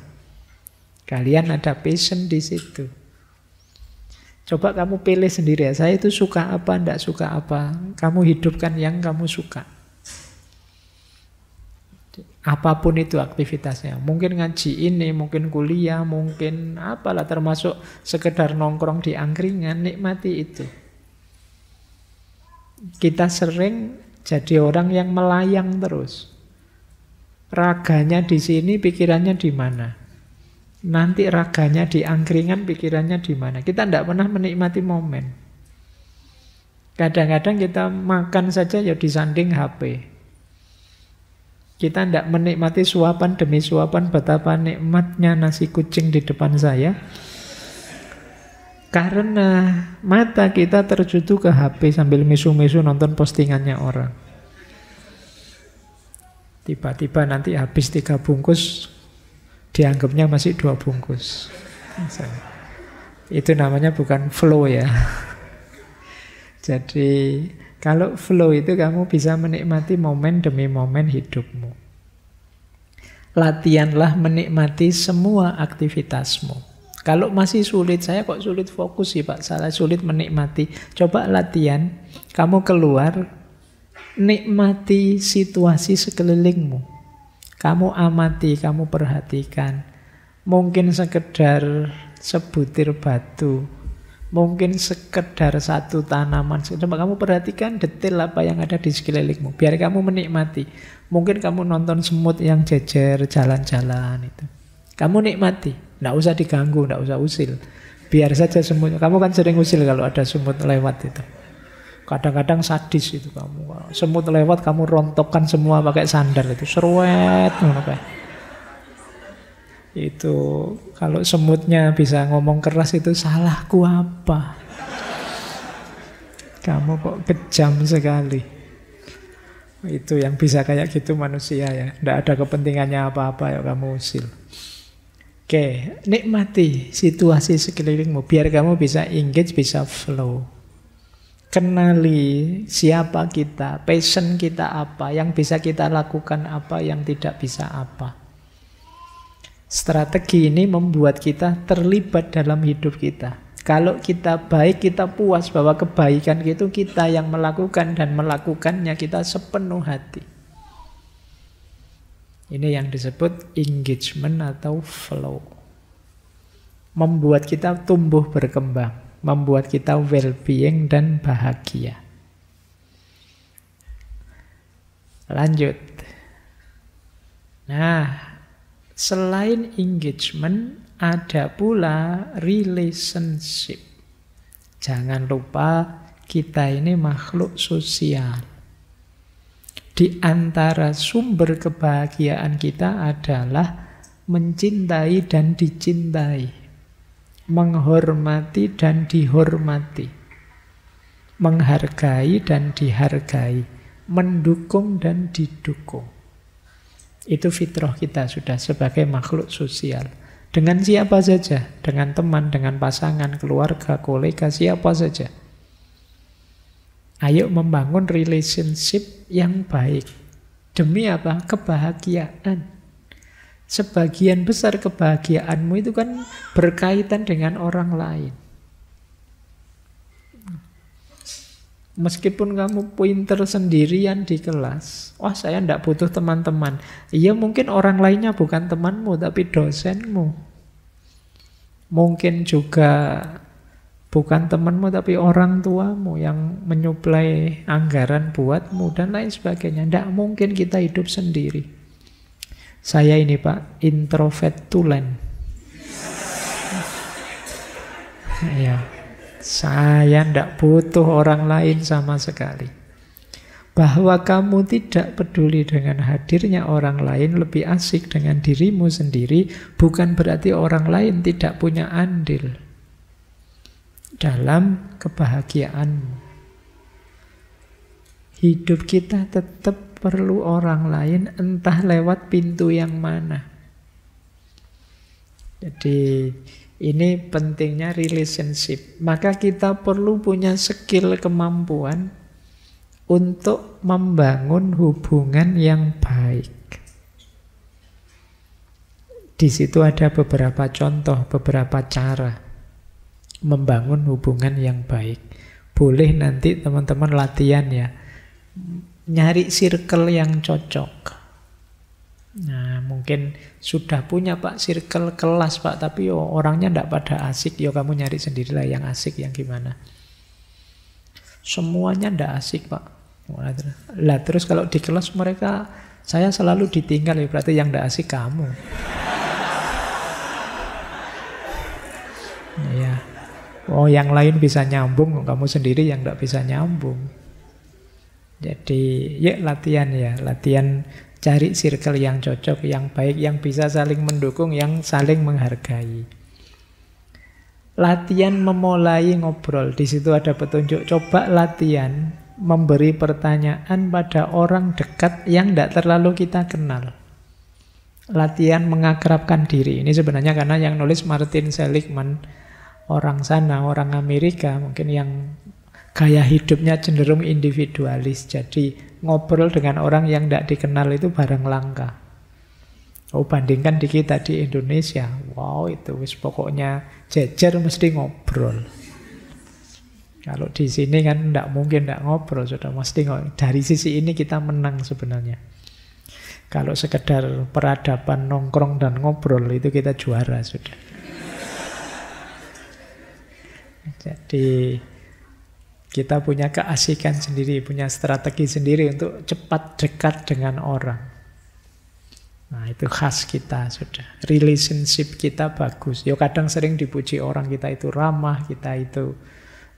Kalian ada passion di situ. Coba kamu pilih sendiri ya, saya itu suka apa, ndak suka apa. Kamu hidupkan yang kamu suka. Apapun itu aktivitasnya. Mungkin ngaji ini, mungkin kuliah, mungkin apalah termasuk sekedar nongkrong di angkringan, nikmati itu. Kita sering jadi orang yang melayang terus. Raganya di sini, pikirannya di mana? Nanti raganya di angkringan, pikirannya di mana? Kita tidak pernah menikmati momen. Kadang-kadang kita makan saja ya di disanding HP. Kita tidak menikmati suapan demi suapan betapa nikmatnya nasi kucing di depan saya. Karena mata kita terjatuh ke HP sambil misu-misu nonton postingannya orang. Tiba-tiba nanti habis tiga bungkus, dianggapnya masih dua bungkus. Itu namanya bukan flow ya. Jadi kalau flow itu kamu bisa menikmati momen demi momen hidupmu. Latihanlah menikmati semua aktivitasmu. Kalau masih sulit, saya kok sulit fokus sih Pak, saya sulit menikmati. Coba latihan, kamu keluar, nikmati situasi sekelilingmu. Kamu amati, kamu perhatikan. Mungkin sekedar sebutir batu, mungkin sekedar satu tanaman. Coba kamu perhatikan detail apa yang ada di sekelilingmu, biar kamu menikmati. Mungkin kamu nonton semut yang jejer jalan-jalan itu. Kamu nikmati, Nggak usah diganggu, nggak usah usil. Biar saja semut. Kamu kan sering usil kalau ada semut lewat itu. Kadang-kadang sadis itu kamu. Semut lewat kamu rontokkan semua pakai sandal itu. Seruet. Itu kalau semutnya bisa ngomong keras itu salahku apa? Kamu kok kejam sekali itu yang bisa kayak gitu manusia ya tidak ada kepentingannya apa-apa ya kamu usil Oke, nikmati situasi sekelilingmu biar kamu bisa engage, bisa flow. Kenali siapa kita, passion kita apa, yang bisa kita lakukan apa, yang tidak bisa apa. Strategi ini membuat kita terlibat dalam hidup kita. Kalau kita baik, kita puas bahwa kebaikan itu kita yang melakukan dan melakukannya kita sepenuh hati. Ini yang disebut engagement atau flow. Membuat kita tumbuh berkembang, membuat kita well-being dan bahagia. Lanjut. Nah, selain engagement, ada pula relationship. Jangan lupa kita ini makhluk sosial. Di antara sumber kebahagiaan kita adalah mencintai dan dicintai, menghormati dan dihormati, menghargai dan dihargai, mendukung dan didukung. Itu fitrah kita sudah sebagai makhluk sosial. Dengan siapa saja, dengan teman, dengan pasangan, keluarga, kolega, siapa saja. Ayo membangun relationship yang baik. Demi apa? Kebahagiaan. Sebagian besar kebahagiaanmu itu kan berkaitan dengan orang lain. Meskipun kamu pinter sendirian di kelas, wah saya tidak butuh teman-teman. Iya mungkin orang lainnya bukan temanmu, tapi dosenmu. Mungkin juga bukan temanmu tapi orang tuamu yang menyuplai anggaran buatmu dan lain sebagainya. Tidak mungkin kita hidup sendiri. Saya ini Pak, introvert tulen. ya, saya tidak butuh orang lain sama sekali. Bahwa kamu tidak peduli dengan hadirnya orang lain lebih asik dengan dirimu sendiri, bukan berarti orang lain tidak punya andil dalam kebahagiaanmu. Hidup kita tetap perlu orang lain entah lewat pintu yang mana. Jadi ini pentingnya relationship. Maka kita perlu punya skill kemampuan untuk membangun hubungan yang baik. Di situ ada beberapa contoh, beberapa cara membangun hubungan yang baik. Boleh nanti teman-teman latihan ya, nyari circle yang cocok. Nah, mungkin sudah punya Pak circle kelas Pak, tapi yo orangnya ndak pada asik, yo kamu nyari sendirilah yang asik yang gimana. Semuanya ndak asik Pak. Nah, lah terus kalau di kelas mereka saya selalu ditinggal ya berarti yang ndak asik kamu. ya. Oh yang lain bisa nyambung, kamu sendiri yang tidak bisa nyambung. Jadi ya latihan ya, latihan cari circle yang cocok, yang baik, yang bisa saling mendukung, yang saling menghargai. Latihan memulai ngobrol, di situ ada petunjuk. Coba latihan memberi pertanyaan pada orang dekat yang tidak terlalu kita kenal. Latihan mengakrabkan diri. Ini sebenarnya karena yang nulis Martin Seligman orang sana, orang Amerika mungkin yang gaya hidupnya cenderung individualis. Jadi ngobrol dengan orang yang tidak dikenal itu barang langka. Oh bandingkan di kita di Indonesia, wow itu wis pokoknya jejer mesti ngobrol. Kalau di sini kan tidak mungkin tidak ngobrol, sudah mesti ngobrol. Dari sisi ini kita menang sebenarnya. Kalau sekedar peradaban nongkrong dan ngobrol itu kita juara sudah. Jadi kita punya keasikan sendiri, punya strategi sendiri untuk cepat dekat dengan orang. Nah itu khas kita sudah. Relationship kita bagus. Yo kadang sering dipuji orang kita itu ramah, kita itu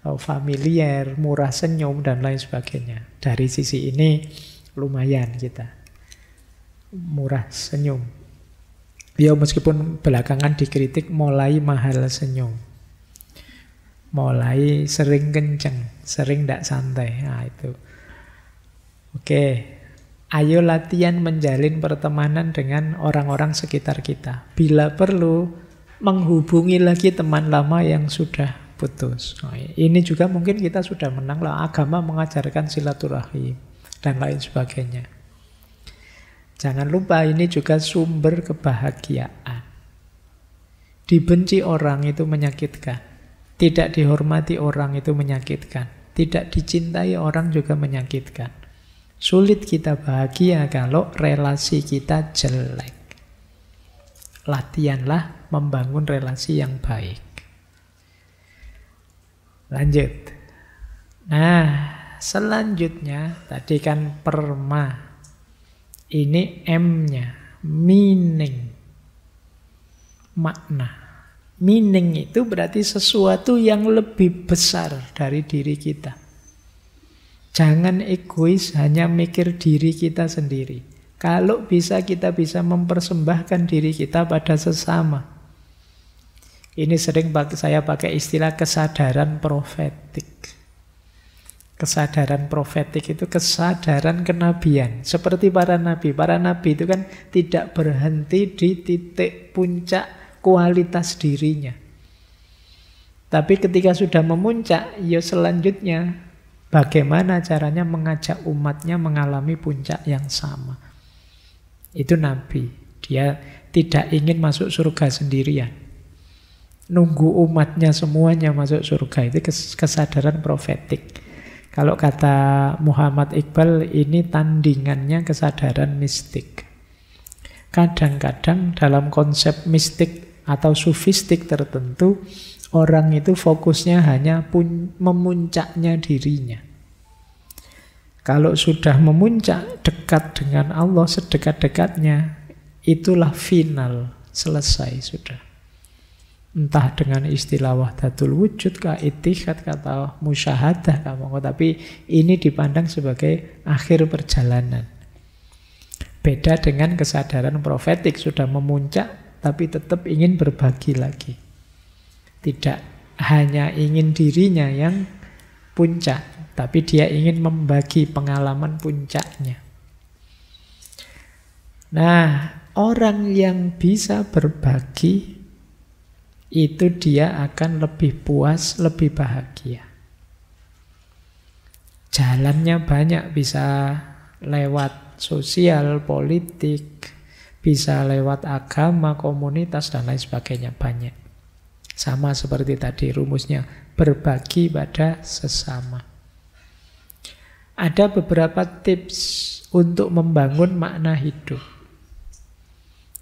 eh, familiar, murah senyum dan lain sebagainya. Dari sisi ini lumayan kita murah senyum. Ya meskipun belakangan dikritik mulai mahal senyum mulai sering kenceng, sering tidak santai. Nah, itu. Oke, ayo latihan menjalin pertemanan dengan orang-orang sekitar kita. Bila perlu, menghubungi lagi teman lama yang sudah putus. Nah, ini juga mungkin kita sudah menang lah agama mengajarkan silaturahim dan lain sebagainya. Jangan lupa ini juga sumber kebahagiaan. Dibenci orang itu menyakitkan tidak dihormati orang itu menyakitkan. Tidak dicintai orang juga menyakitkan. Sulit kita bahagia kalau relasi kita jelek. Latihanlah membangun relasi yang baik. Lanjut. Nah, selanjutnya tadi kan perma. Ini M-nya, meaning, makna. Meaning itu berarti sesuatu yang lebih besar dari diri kita. Jangan egois hanya mikir diri kita sendiri. Kalau bisa kita bisa mempersembahkan diri kita pada sesama. Ini sering saya pakai istilah kesadaran profetik. Kesadaran profetik itu kesadaran kenabian. Seperti para nabi. Para nabi itu kan tidak berhenti di titik puncak kualitas dirinya. Tapi ketika sudah memuncak, ya selanjutnya bagaimana caranya mengajak umatnya mengalami puncak yang sama. Itu Nabi. Dia tidak ingin masuk surga sendirian. Nunggu umatnya semuanya masuk surga. Itu kesadaran profetik. Kalau kata Muhammad Iqbal, ini tandingannya kesadaran mistik. Kadang-kadang dalam konsep mistik atau sufistik tertentu, orang itu fokusnya hanya memuncaknya dirinya. Kalau sudah memuncak dekat dengan Allah sedekat-dekatnya, itulah final, selesai sudah. Entah dengan istilah wahdatul wujud kah, kah kata musyahadah kamu, tapi ini dipandang sebagai akhir perjalanan. Beda dengan kesadaran profetik sudah memuncak tapi tetap ingin berbagi lagi. Tidak hanya ingin dirinya yang puncak, tapi dia ingin membagi pengalaman puncaknya. Nah, orang yang bisa berbagi itu dia akan lebih puas, lebih bahagia. Jalannya banyak bisa lewat sosial, politik, bisa lewat agama, komunitas, dan lain sebagainya banyak. Sama seperti tadi rumusnya, berbagi pada sesama. Ada beberapa tips untuk membangun makna hidup.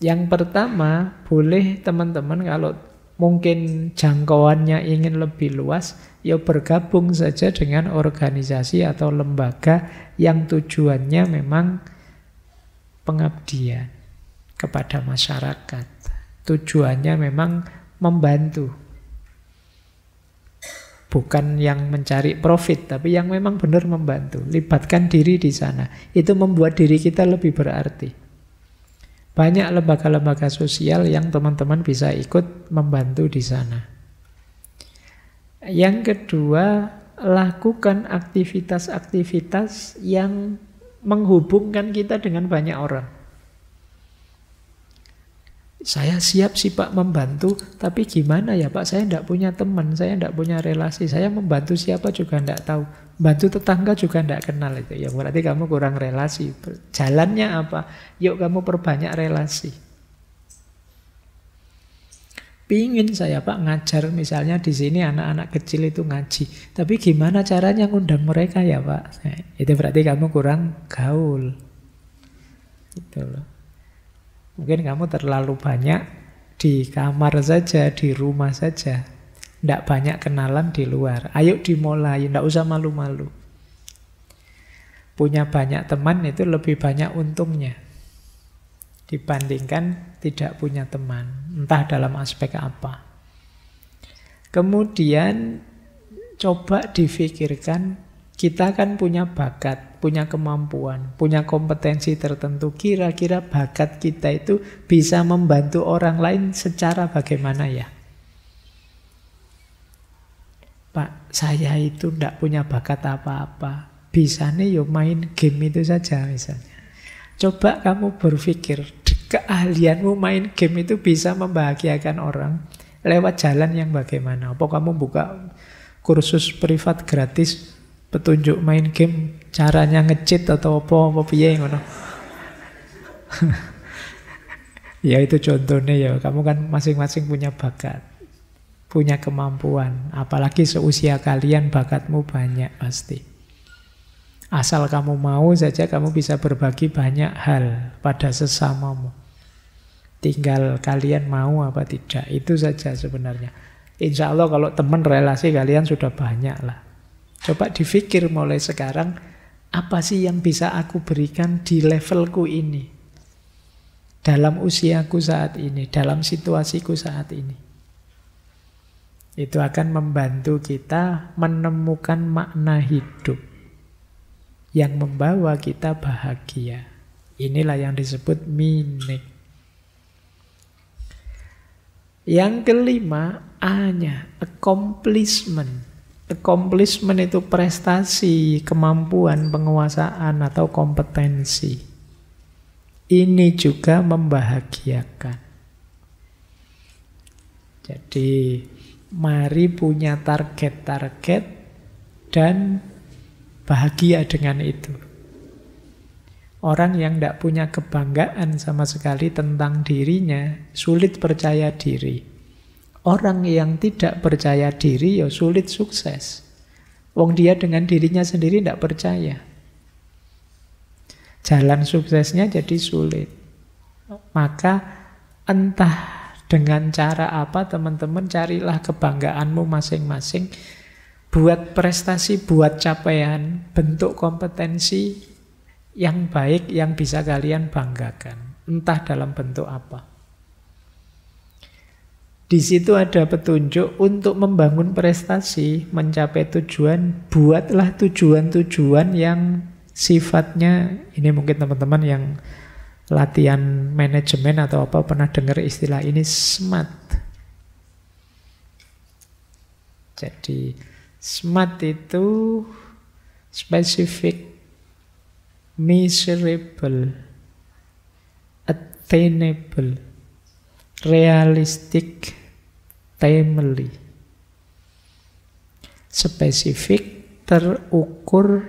Yang pertama, boleh teman-teman kalau mungkin jangkauannya ingin lebih luas, ya bergabung saja dengan organisasi atau lembaga yang tujuannya memang pengabdian kepada masyarakat. Tujuannya memang membantu. Bukan yang mencari profit, tapi yang memang benar membantu. Libatkan diri di sana. Itu membuat diri kita lebih berarti. Banyak lembaga-lembaga sosial yang teman-teman bisa ikut membantu di sana. Yang kedua, lakukan aktivitas-aktivitas yang menghubungkan kita dengan banyak orang. Saya siap sih Pak membantu, tapi gimana ya Pak? Saya tidak punya teman, saya tidak punya relasi, saya membantu siapa juga tidak tahu. Bantu tetangga juga tidak kenal itu. Ya berarti kamu kurang relasi. Jalannya apa? Yuk kamu perbanyak relasi. Pingin saya Pak ngajar misalnya di sini anak-anak kecil itu ngaji. Tapi gimana caranya ngundang mereka ya Pak? Nah, itu berarti kamu kurang gaul. Gitu loh. Mungkin kamu terlalu banyak di kamar saja, di rumah saja. Tidak banyak kenalan di luar. Ayo dimulai, tidak usah malu-malu. Punya banyak teman itu lebih banyak untungnya dibandingkan tidak punya teman, entah dalam aspek apa. Kemudian coba difikirkan kita kan punya bakat, punya kemampuan, punya kompetensi tertentu. Kira-kira bakat kita itu bisa membantu orang lain secara bagaimana ya? Pak, saya itu tidak punya bakat apa-apa. bisa nih yuk main game itu saja misalnya. Coba kamu berpikir, keahlianmu main game itu bisa membahagiakan orang lewat jalan yang bagaimana? Apa kamu buka kursus privat gratis petunjuk main game caranya ngecit atau apa apa piye ngono. ya itu contohnya ya, kamu kan masing-masing punya bakat, punya kemampuan, apalagi seusia kalian bakatmu banyak pasti. Asal kamu mau saja kamu bisa berbagi banyak hal pada sesamamu. Tinggal kalian mau apa tidak, itu saja sebenarnya. Insya Allah kalau teman relasi kalian sudah banyak lah. Coba difikir mulai sekarang, apa sih yang bisa aku berikan di levelku ini? Dalam usiaku saat ini, dalam situasiku saat ini. Itu akan membantu kita menemukan makna hidup yang membawa kita bahagia. Inilah yang disebut minik. Yang kelima, A-nya, accomplishment. Accomplishment itu prestasi, kemampuan, penguasaan, atau kompetensi. Ini juga membahagiakan. Jadi, mari punya target-target dan bahagia dengan itu. Orang yang tidak punya kebanggaan sama sekali tentang dirinya sulit percaya diri. Orang yang tidak percaya diri ya sulit sukses. Wong dia dengan dirinya sendiri tidak percaya. Jalan suksesnya jadi sulit. Maka entah dengan cara apa teman-teman carilah kebanggaanmu masing-masing. Buat prestasi, buat capaian, bentuk kompetensi yang baik yang bisa kalian banggakan. Entah dalam bentuk apa. Di situ ada petunjuk untuk membangun prestasi, mencapai tujuan, buatlah tujuan-tujuan yang sifatnya ini mungkin teman-teman yang latihan manajemen atau apa pernah dengar istilah ini smart. Jadi smart itu specific, measurable, attainable, realistic, timely. Spesifik, terukur,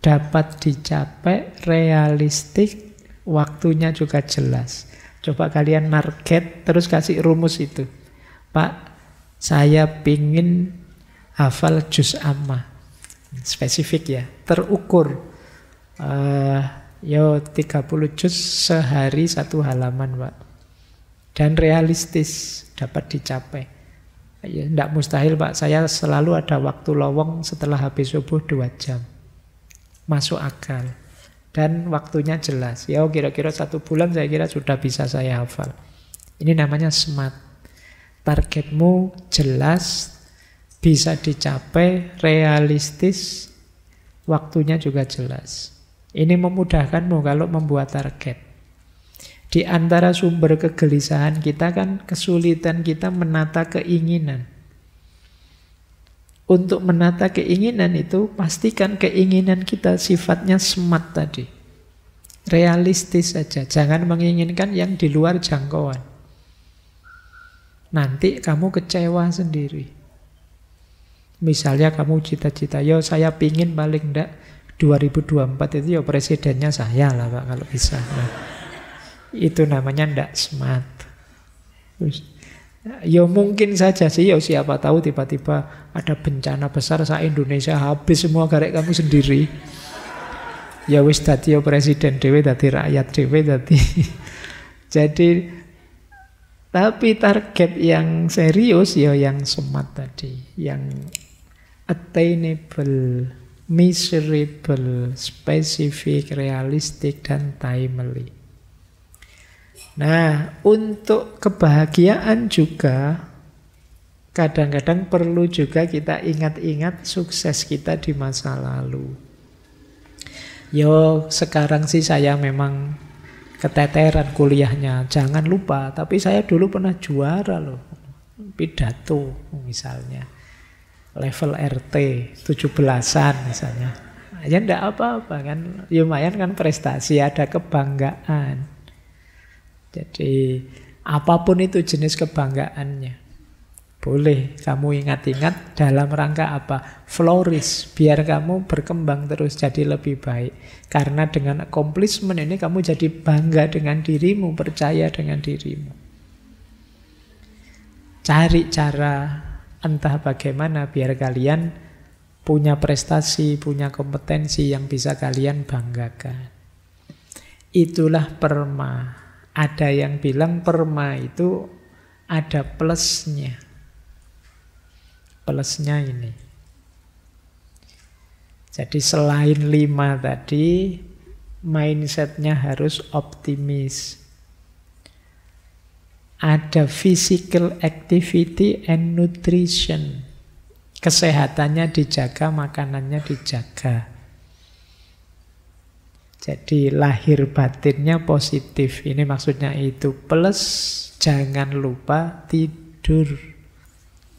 dapat dicapai, realistik, waktunya juga jelas. Coba kalian market, terus kasih rumus itu. Pak, saya pingin hafal jus amma. Spesifik ya, terukur. Uh, yo 30 juz sehari satu halaman, Pak. Dan realistis, dapat dicapai tidak iya, mustahil Pak, saya selalu ada waktu lowong setelah habis subuh dua jam. Masuk akal. Dan waktunya jelas. Ya kira-kira satu bulan saya kira sudah bisa saya hafal. Ini namanya smart. Targetmu jelas, bisa dicapai, realistis, waktunya juga jelas. Ini memudahkanmu kalau membuat target. Di antara sumber kegelisahan kita kan kesulitan kita menata keinginan. Untuk menata keinginan itu pastikan keinginan kita sifatnya semat tadi. Realistis saja, jangan menginginkan yang di luar jangkauan. Nanti kamu kecewa sendiri. Misalnya kamu cita-cita, yo saya pingin paling ndak 2024 itu yo ya presidennya saya lah Pak kalau bisa. Nah. Itu namanya ndak smart. Yo ya mungkin saja sih, ya siapa tahu tiba-tiba ada bencana besar saat Indonesia habis semua garek kamu sendiri. Ya wis tadi ya presiden dewe, tadi rakyat dewe, tadi. Jadi tapi target yang serius ya yang smart tadi, yang attainable, miserable, specific, realistic, dan timely. Nah, untuk kebahagiaan juga kadang-kadang perlu juga kita ingat-ingat sukses kita di masa lalu. Yo, sekarang sih saya memang keteteran kuliahnya. Jangan lupa, tapi saya dulu pernah juara loh. Pidato misalnya. Level RT 17-an misalnya. Ya ndak apa-apa kan. Lumayan kan prestasi, ada kebanggaan. Jadi apapun itu jenis kebanggaannya. Boleh kamu ingat-ingat dalam rangka apa? Flourish, biar kamu berkembang terus jadi lebih baik. Karena dengan accomplishment ini kamu jadi bangga dengan dirimu, percaya dengan dirimu. Cari cara entah bagaimana biar kalian punya prestasi, punya kompetensi yang bisa kalian banggakan. Itulah perma ada yang bilang perma itu ada plusnya. Plusnya ini. Jadi selain lima tadi, mindsetnya harus optimis. Ada physical activity and nutrition. Kesehatannya dijaga, makanannya dijaga. Jadi lahir batinnya positif. Ini maksudnya itu. Plus jangan lupa tidur.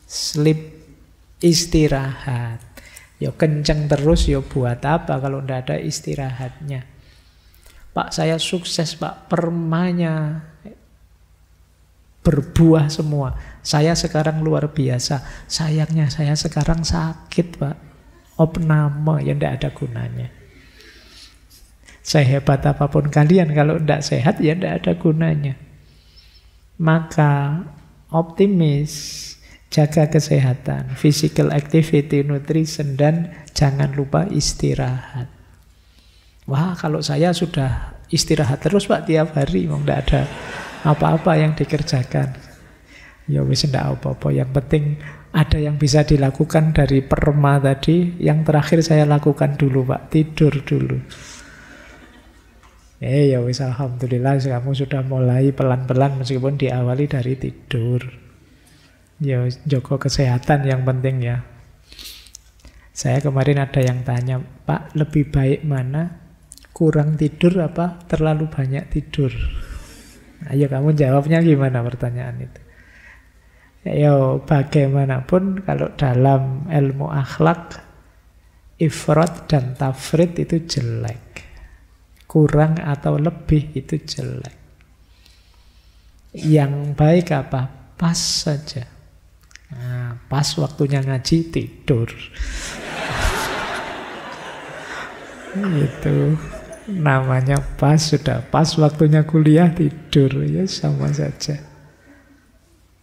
Sleep istirahat. Ya kenceng terus ya buat apa kalau ndak ada istirahatnya. Pak saya sukses pak permanya berbuah semua. Saya sekarang luar biasa. Sayangnya saya sekarang sakit pak. Opname yang ndak ada gunanya. Sehebat apapun kalian, kalau tidak sehat ya tidak ada gunanya. Maka optimis, jaga kesehatan, physical activity, nutrition, dan jangan lupa istirahat. Wah, kalau saya sudah istirahat terus Pak tiap hari, mau tidak ada apa-apa yang dikerjakan. Ya wis tidak apa-apa, yang penting ada yang bisa dilakukan dari perma tadi. Yang terakhir saya lakukan dulu, Pak, tidur dulu. Eh ya wis alhamdulillah kamu sudah mulai pelan-pelan meskipun diawali dari tidur. Ya Joko kesehatan yang penting ya. Saya kemarin ada yang tanya, Pak lebih baik mana? Kurang tidur apa terlalu banyak tidur? Ayo nah, ya kamu jawabnya gimana pertanyaan itu? Ya bagaimanapun kalau dalam ilmu akhlak, ifrat dan tafrit itu jelek kurang atau lebih itu jelek. Yang baik apa? Pas saja. Nah, pas waktunya ngaji tidur. itu namanya pas sudah pas waktunya kuliah tidur ya sama saja.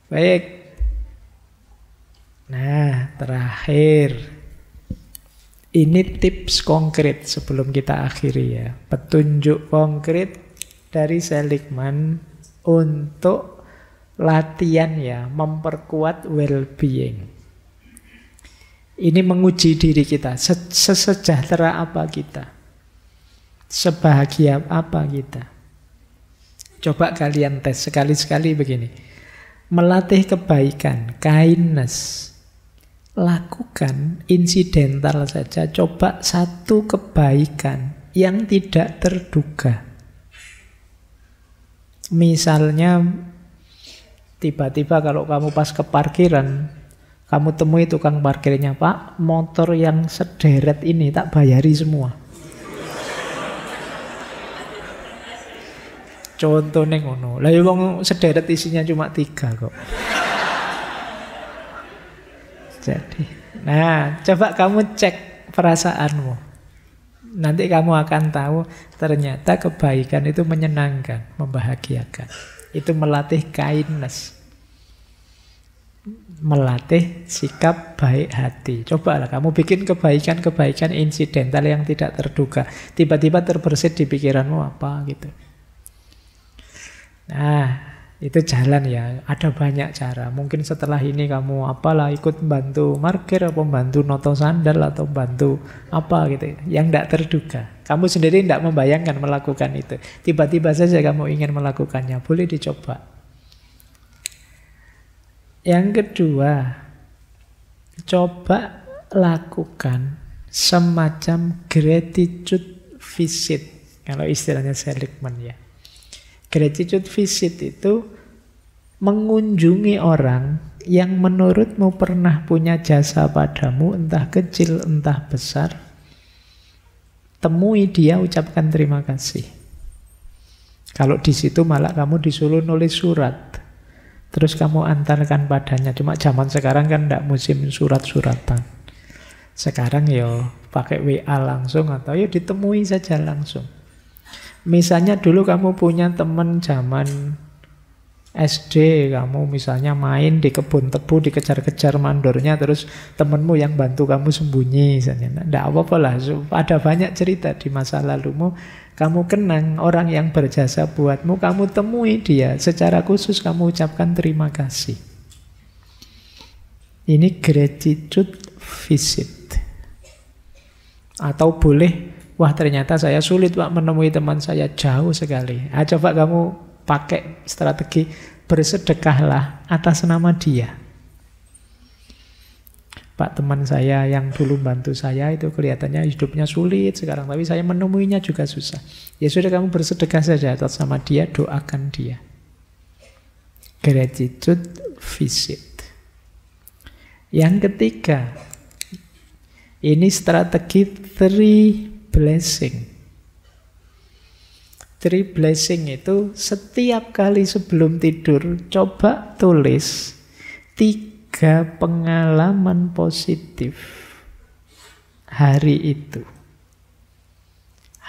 Baik. Nah, terakhir ini tips konkret sebelum kita akhiri ya. Petunjuk konkret dari Seligman untuk latihan ya, memperkuat well-being. Ini menguji diri kita, sesejahtera apa kita, sebahagia apa kita. Coba kalian tes sekali-sekali begini. Melatih kebaikan, kindness, lakukan insidental saja coba satu kebaikan yang tidak terduga misalnya tiba-tiba kalau kamu pas ke parkiran kamu temui tukang parkirnya pak motor yang sederet ini tak bayari semua contohnya ngono lah ya wong sederet isinya cuma tiga kok jadi, Nah, coba kamu cek perasaanmu. Nanti kamu akan tahu ternyata kebaikan itu menyenangkan, membahagiakan. Itu melatih kindness. Melatih sikap baik hati. Cobalah kamu bikin kebaikan-kebaikan insidental yang tidak terduga. Tiba-tiba terbersit di pikiranmu apa gitu. Nah, itu jalan ya ada banyak cara mungkin setelah ini kamu apalah ikut bantu markir atau bantu noto sandal atau bantu apa gitu yang tidak terduga kamu sendiri tidak membayangkan melakukan itu tiba-tiba saja kamu ingin melakukannya boleh dicoba yang kedua coba lakukan semacam gratitude visit kalau istilahnya seligman ya Gratitude visit itu mengunjungi orang yang menurutmu pernah punya jasa padamu, entah kecil, entah besar. Temui dia, ucapkan terima kasih. Kalau di situ malah kamu disuruh nulis surat, terus kamu antarkan padanya. Cuma zaman sekarang kan tidak musim surat-suratan. Sekarang yo ya pakai WA langsung atau ya ditemui saja langsung. Misalnya dulu kamu punya teman zaman SD kamu misalnya main di kebun tebu dikejar-kejar mandornya terus temenmu yang bantu kamu sembunyi misalnya ndak apa-apa lah ada banyak cerita di masa lalumu kamu kenang orang yang berjasa buatmu kamu temui dia secara khusus kamu ucapkan terima kasih ini gratitude visit atau boleh Wah ternyata saya sulit pak menemui teman saya jauh sekali. Ah coba kamu pakai strategi bersedekahlah atas nama dia. Pak teman saya yang dulu bantu saya itu kelihatannya hidupnya sulit sekarang tapi saya menemuinya juga susah. Ya sudah kamu bersedekah saja atas nama dia, doakan dia. Gratitude visit. Yang ketiga, ini strategi three blessing. Three blessing itu setiap kali sebelum tidur coba tulis tiga pengalaman positif hari itu.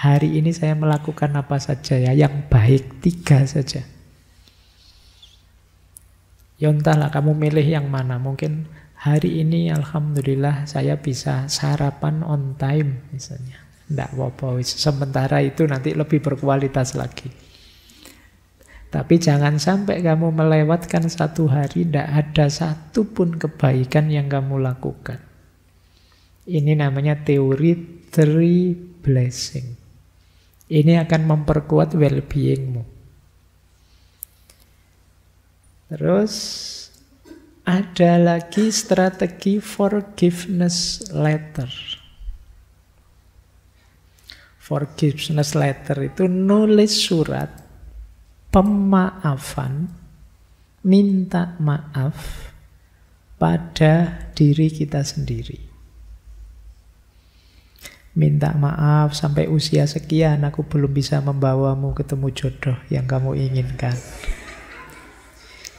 Hari ini saya melakukan apa saja ya, yang baik tiga saja. Ya entahlah kamu milih yang mana, mungkin hari ini alhamdulillah saya bisa sarapan on time misalnya. Tidak apa-apa, sementara itu nanti lebih berkualitas lagi. Tapi jangan sampai kamu melewatkan satu hari, tidak ada satu pun kebaikan yang kamu lakukan. Ini namanya teori three blessing. Ini akan memperkuat well-beingmu. Terus ada lagi strategi forgiveness letter forgiveness letter itu nulis surat pemaafan, minta maaf pada diri kita sendiri. Minta maaf sampai usia sekian aku belum bisa membawamu ketemu jodoh yang kamu inginkan.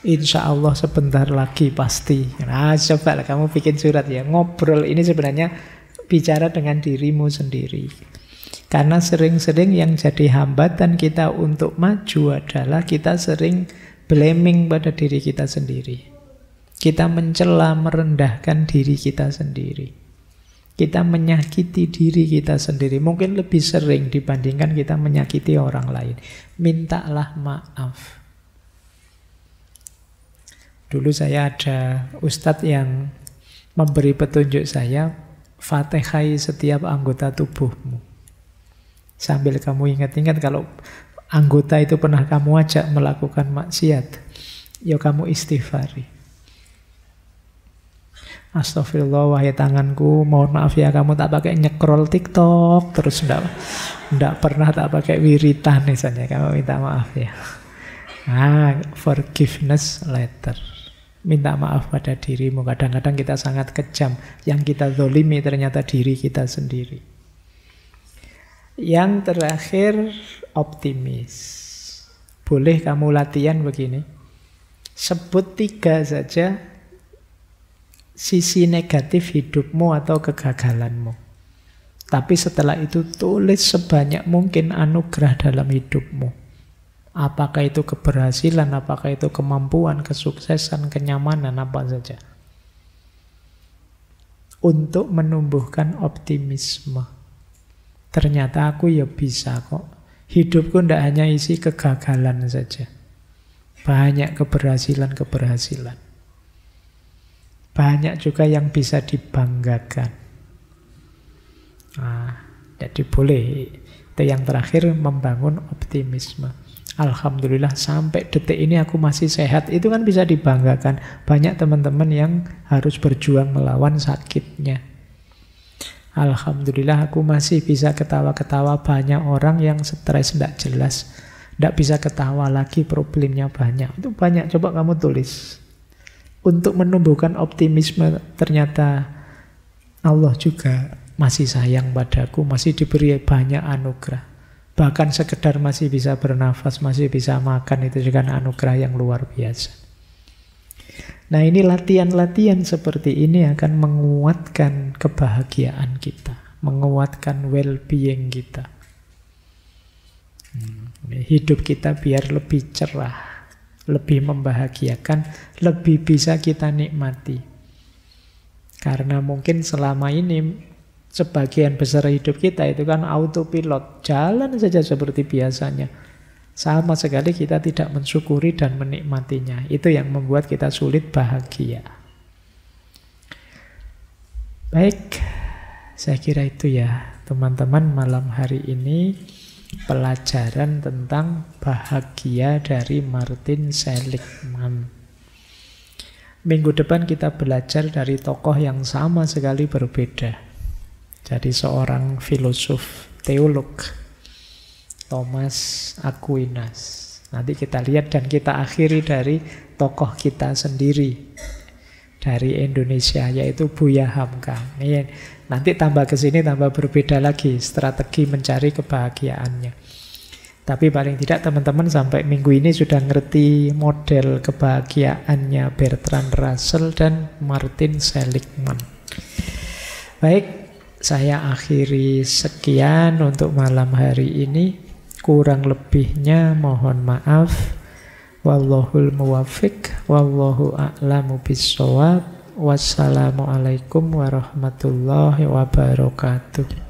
Insya Allah sebentar lagi pasti. Nah, coba kamu bikin surat ya. Ngobrol ini sebenarnya bicara dengan dirimu sendiri. Karena sering-sering yang jadi hambatan kita untuk maju adalah kita sering blaming pada diri kita sendiri. Kita mencela merendahkan diri kita sendiri. Kita menyakiti diri kita sendiri. Mungkin lebih sering dibandingkan kita menyakiti orang lain. Mintalah maaf. Dulu saya ada ustadz yang memberi petunjuk saya, fatihai setiap anggota tubuhmu. Sambil kamu ingat-ingat kalau anggota itu pernah kamu ajak melakukan maksiat, ya kamu istighfari. Astagfirullah, wahai tanganku, mohon maaf ya kamu tak pakai nyekrol TikTok, terus ndak ndak pernah tak pakai wiritan misalnya, kamu minta maaf ya. Ah, forgiveness letter. Minta maaf pada dirimu. Kadang-kadang kita sangat kejam. Yang kita zolimi ternyata diri kita sendiri. Yang terakhir optimis. Boleh kamu latihan begini. Sebut tiga saja sisi negatif hidupmu atau kegagalanmu. Tapi setelah itu tulis sebanyak mungkin anugerah dalam hidupmu. Apakah itu keberhasilan, apakah itu kemampuan, kesuksesan, kenyamanan, apa saja. Untuk menumbuhkan optimisme. Ternyata aku ya bisa kok. Hidupku tidak hanya isi kegagalan saja. Banyak keberhasilan-keberhasilan. Banyak juga yang bisa dibanggakan. Nah, jadi boleh. Itu yang terakhir membangun optimisme. Alhamdulillah sampai detik ini aku masih sehat. Itu kan bisa dibanggakan. Banyak teman-teman yang harus berjuang melawan sakitnya. Alhamdulillah aku masih bisa ketawa-ketawa banyak orang yang stres tidak jelas. Tidak bisa ketawa lagi problemnya banyak. Itu banyak, coba kamu tulis. Untuk menumbuhkan optimisme ternyata Allah juga masih sayang padaku, masih diberi banyak anugerah. Bahkan sekedar masih bisa bernafas, masih bisa makan itu juga anugerah yang luar biasa. Nah ini latihan-latihan seperti ini akan menguatkan kebahagiaan kita, menguatkan well-being kita. Hmm, hidup kita biar lebih cerah, lebih membahagiakan, lebih bisa kita nikmati. Karena mungkin selama ini sebagian besar hidup kita itu kan autopilot, jalan saja seperti biasanya sama sekali kita tidak mensyukuri dan menikmatinya. Itu yang membuat kita sulit bahagia. Baik, saya kira itu ya teman-teman malam hari ini pelajaran tentang bahagia dari Martin Seligman. Minggu depan kita belajar dari tokoh yang sama sekali berbeda. Jadi seorang filosof teolog Thomas Aquinas. Nanti kita lihat dan kita akhiri dari tokoh kita sendiri dari Indonesia yaitu Buya Hamka. Ini nanti tambah ke sini tambah berbeda lagi strategi mencari kebahagiaannya. Tapi paling tidak teman-teman sampai minggu ini sudah ngerti model kebahagiaannya Bertrand Russell dan Martin Seligman. Baik, saya akhiri sekian untuk malam hari ini. Kurang lebihnya mohon maaf. Wallahul muwafiq, wallahu a'lamu bisawab. Wassalamualaikum warahmatullahi wabarakatuh.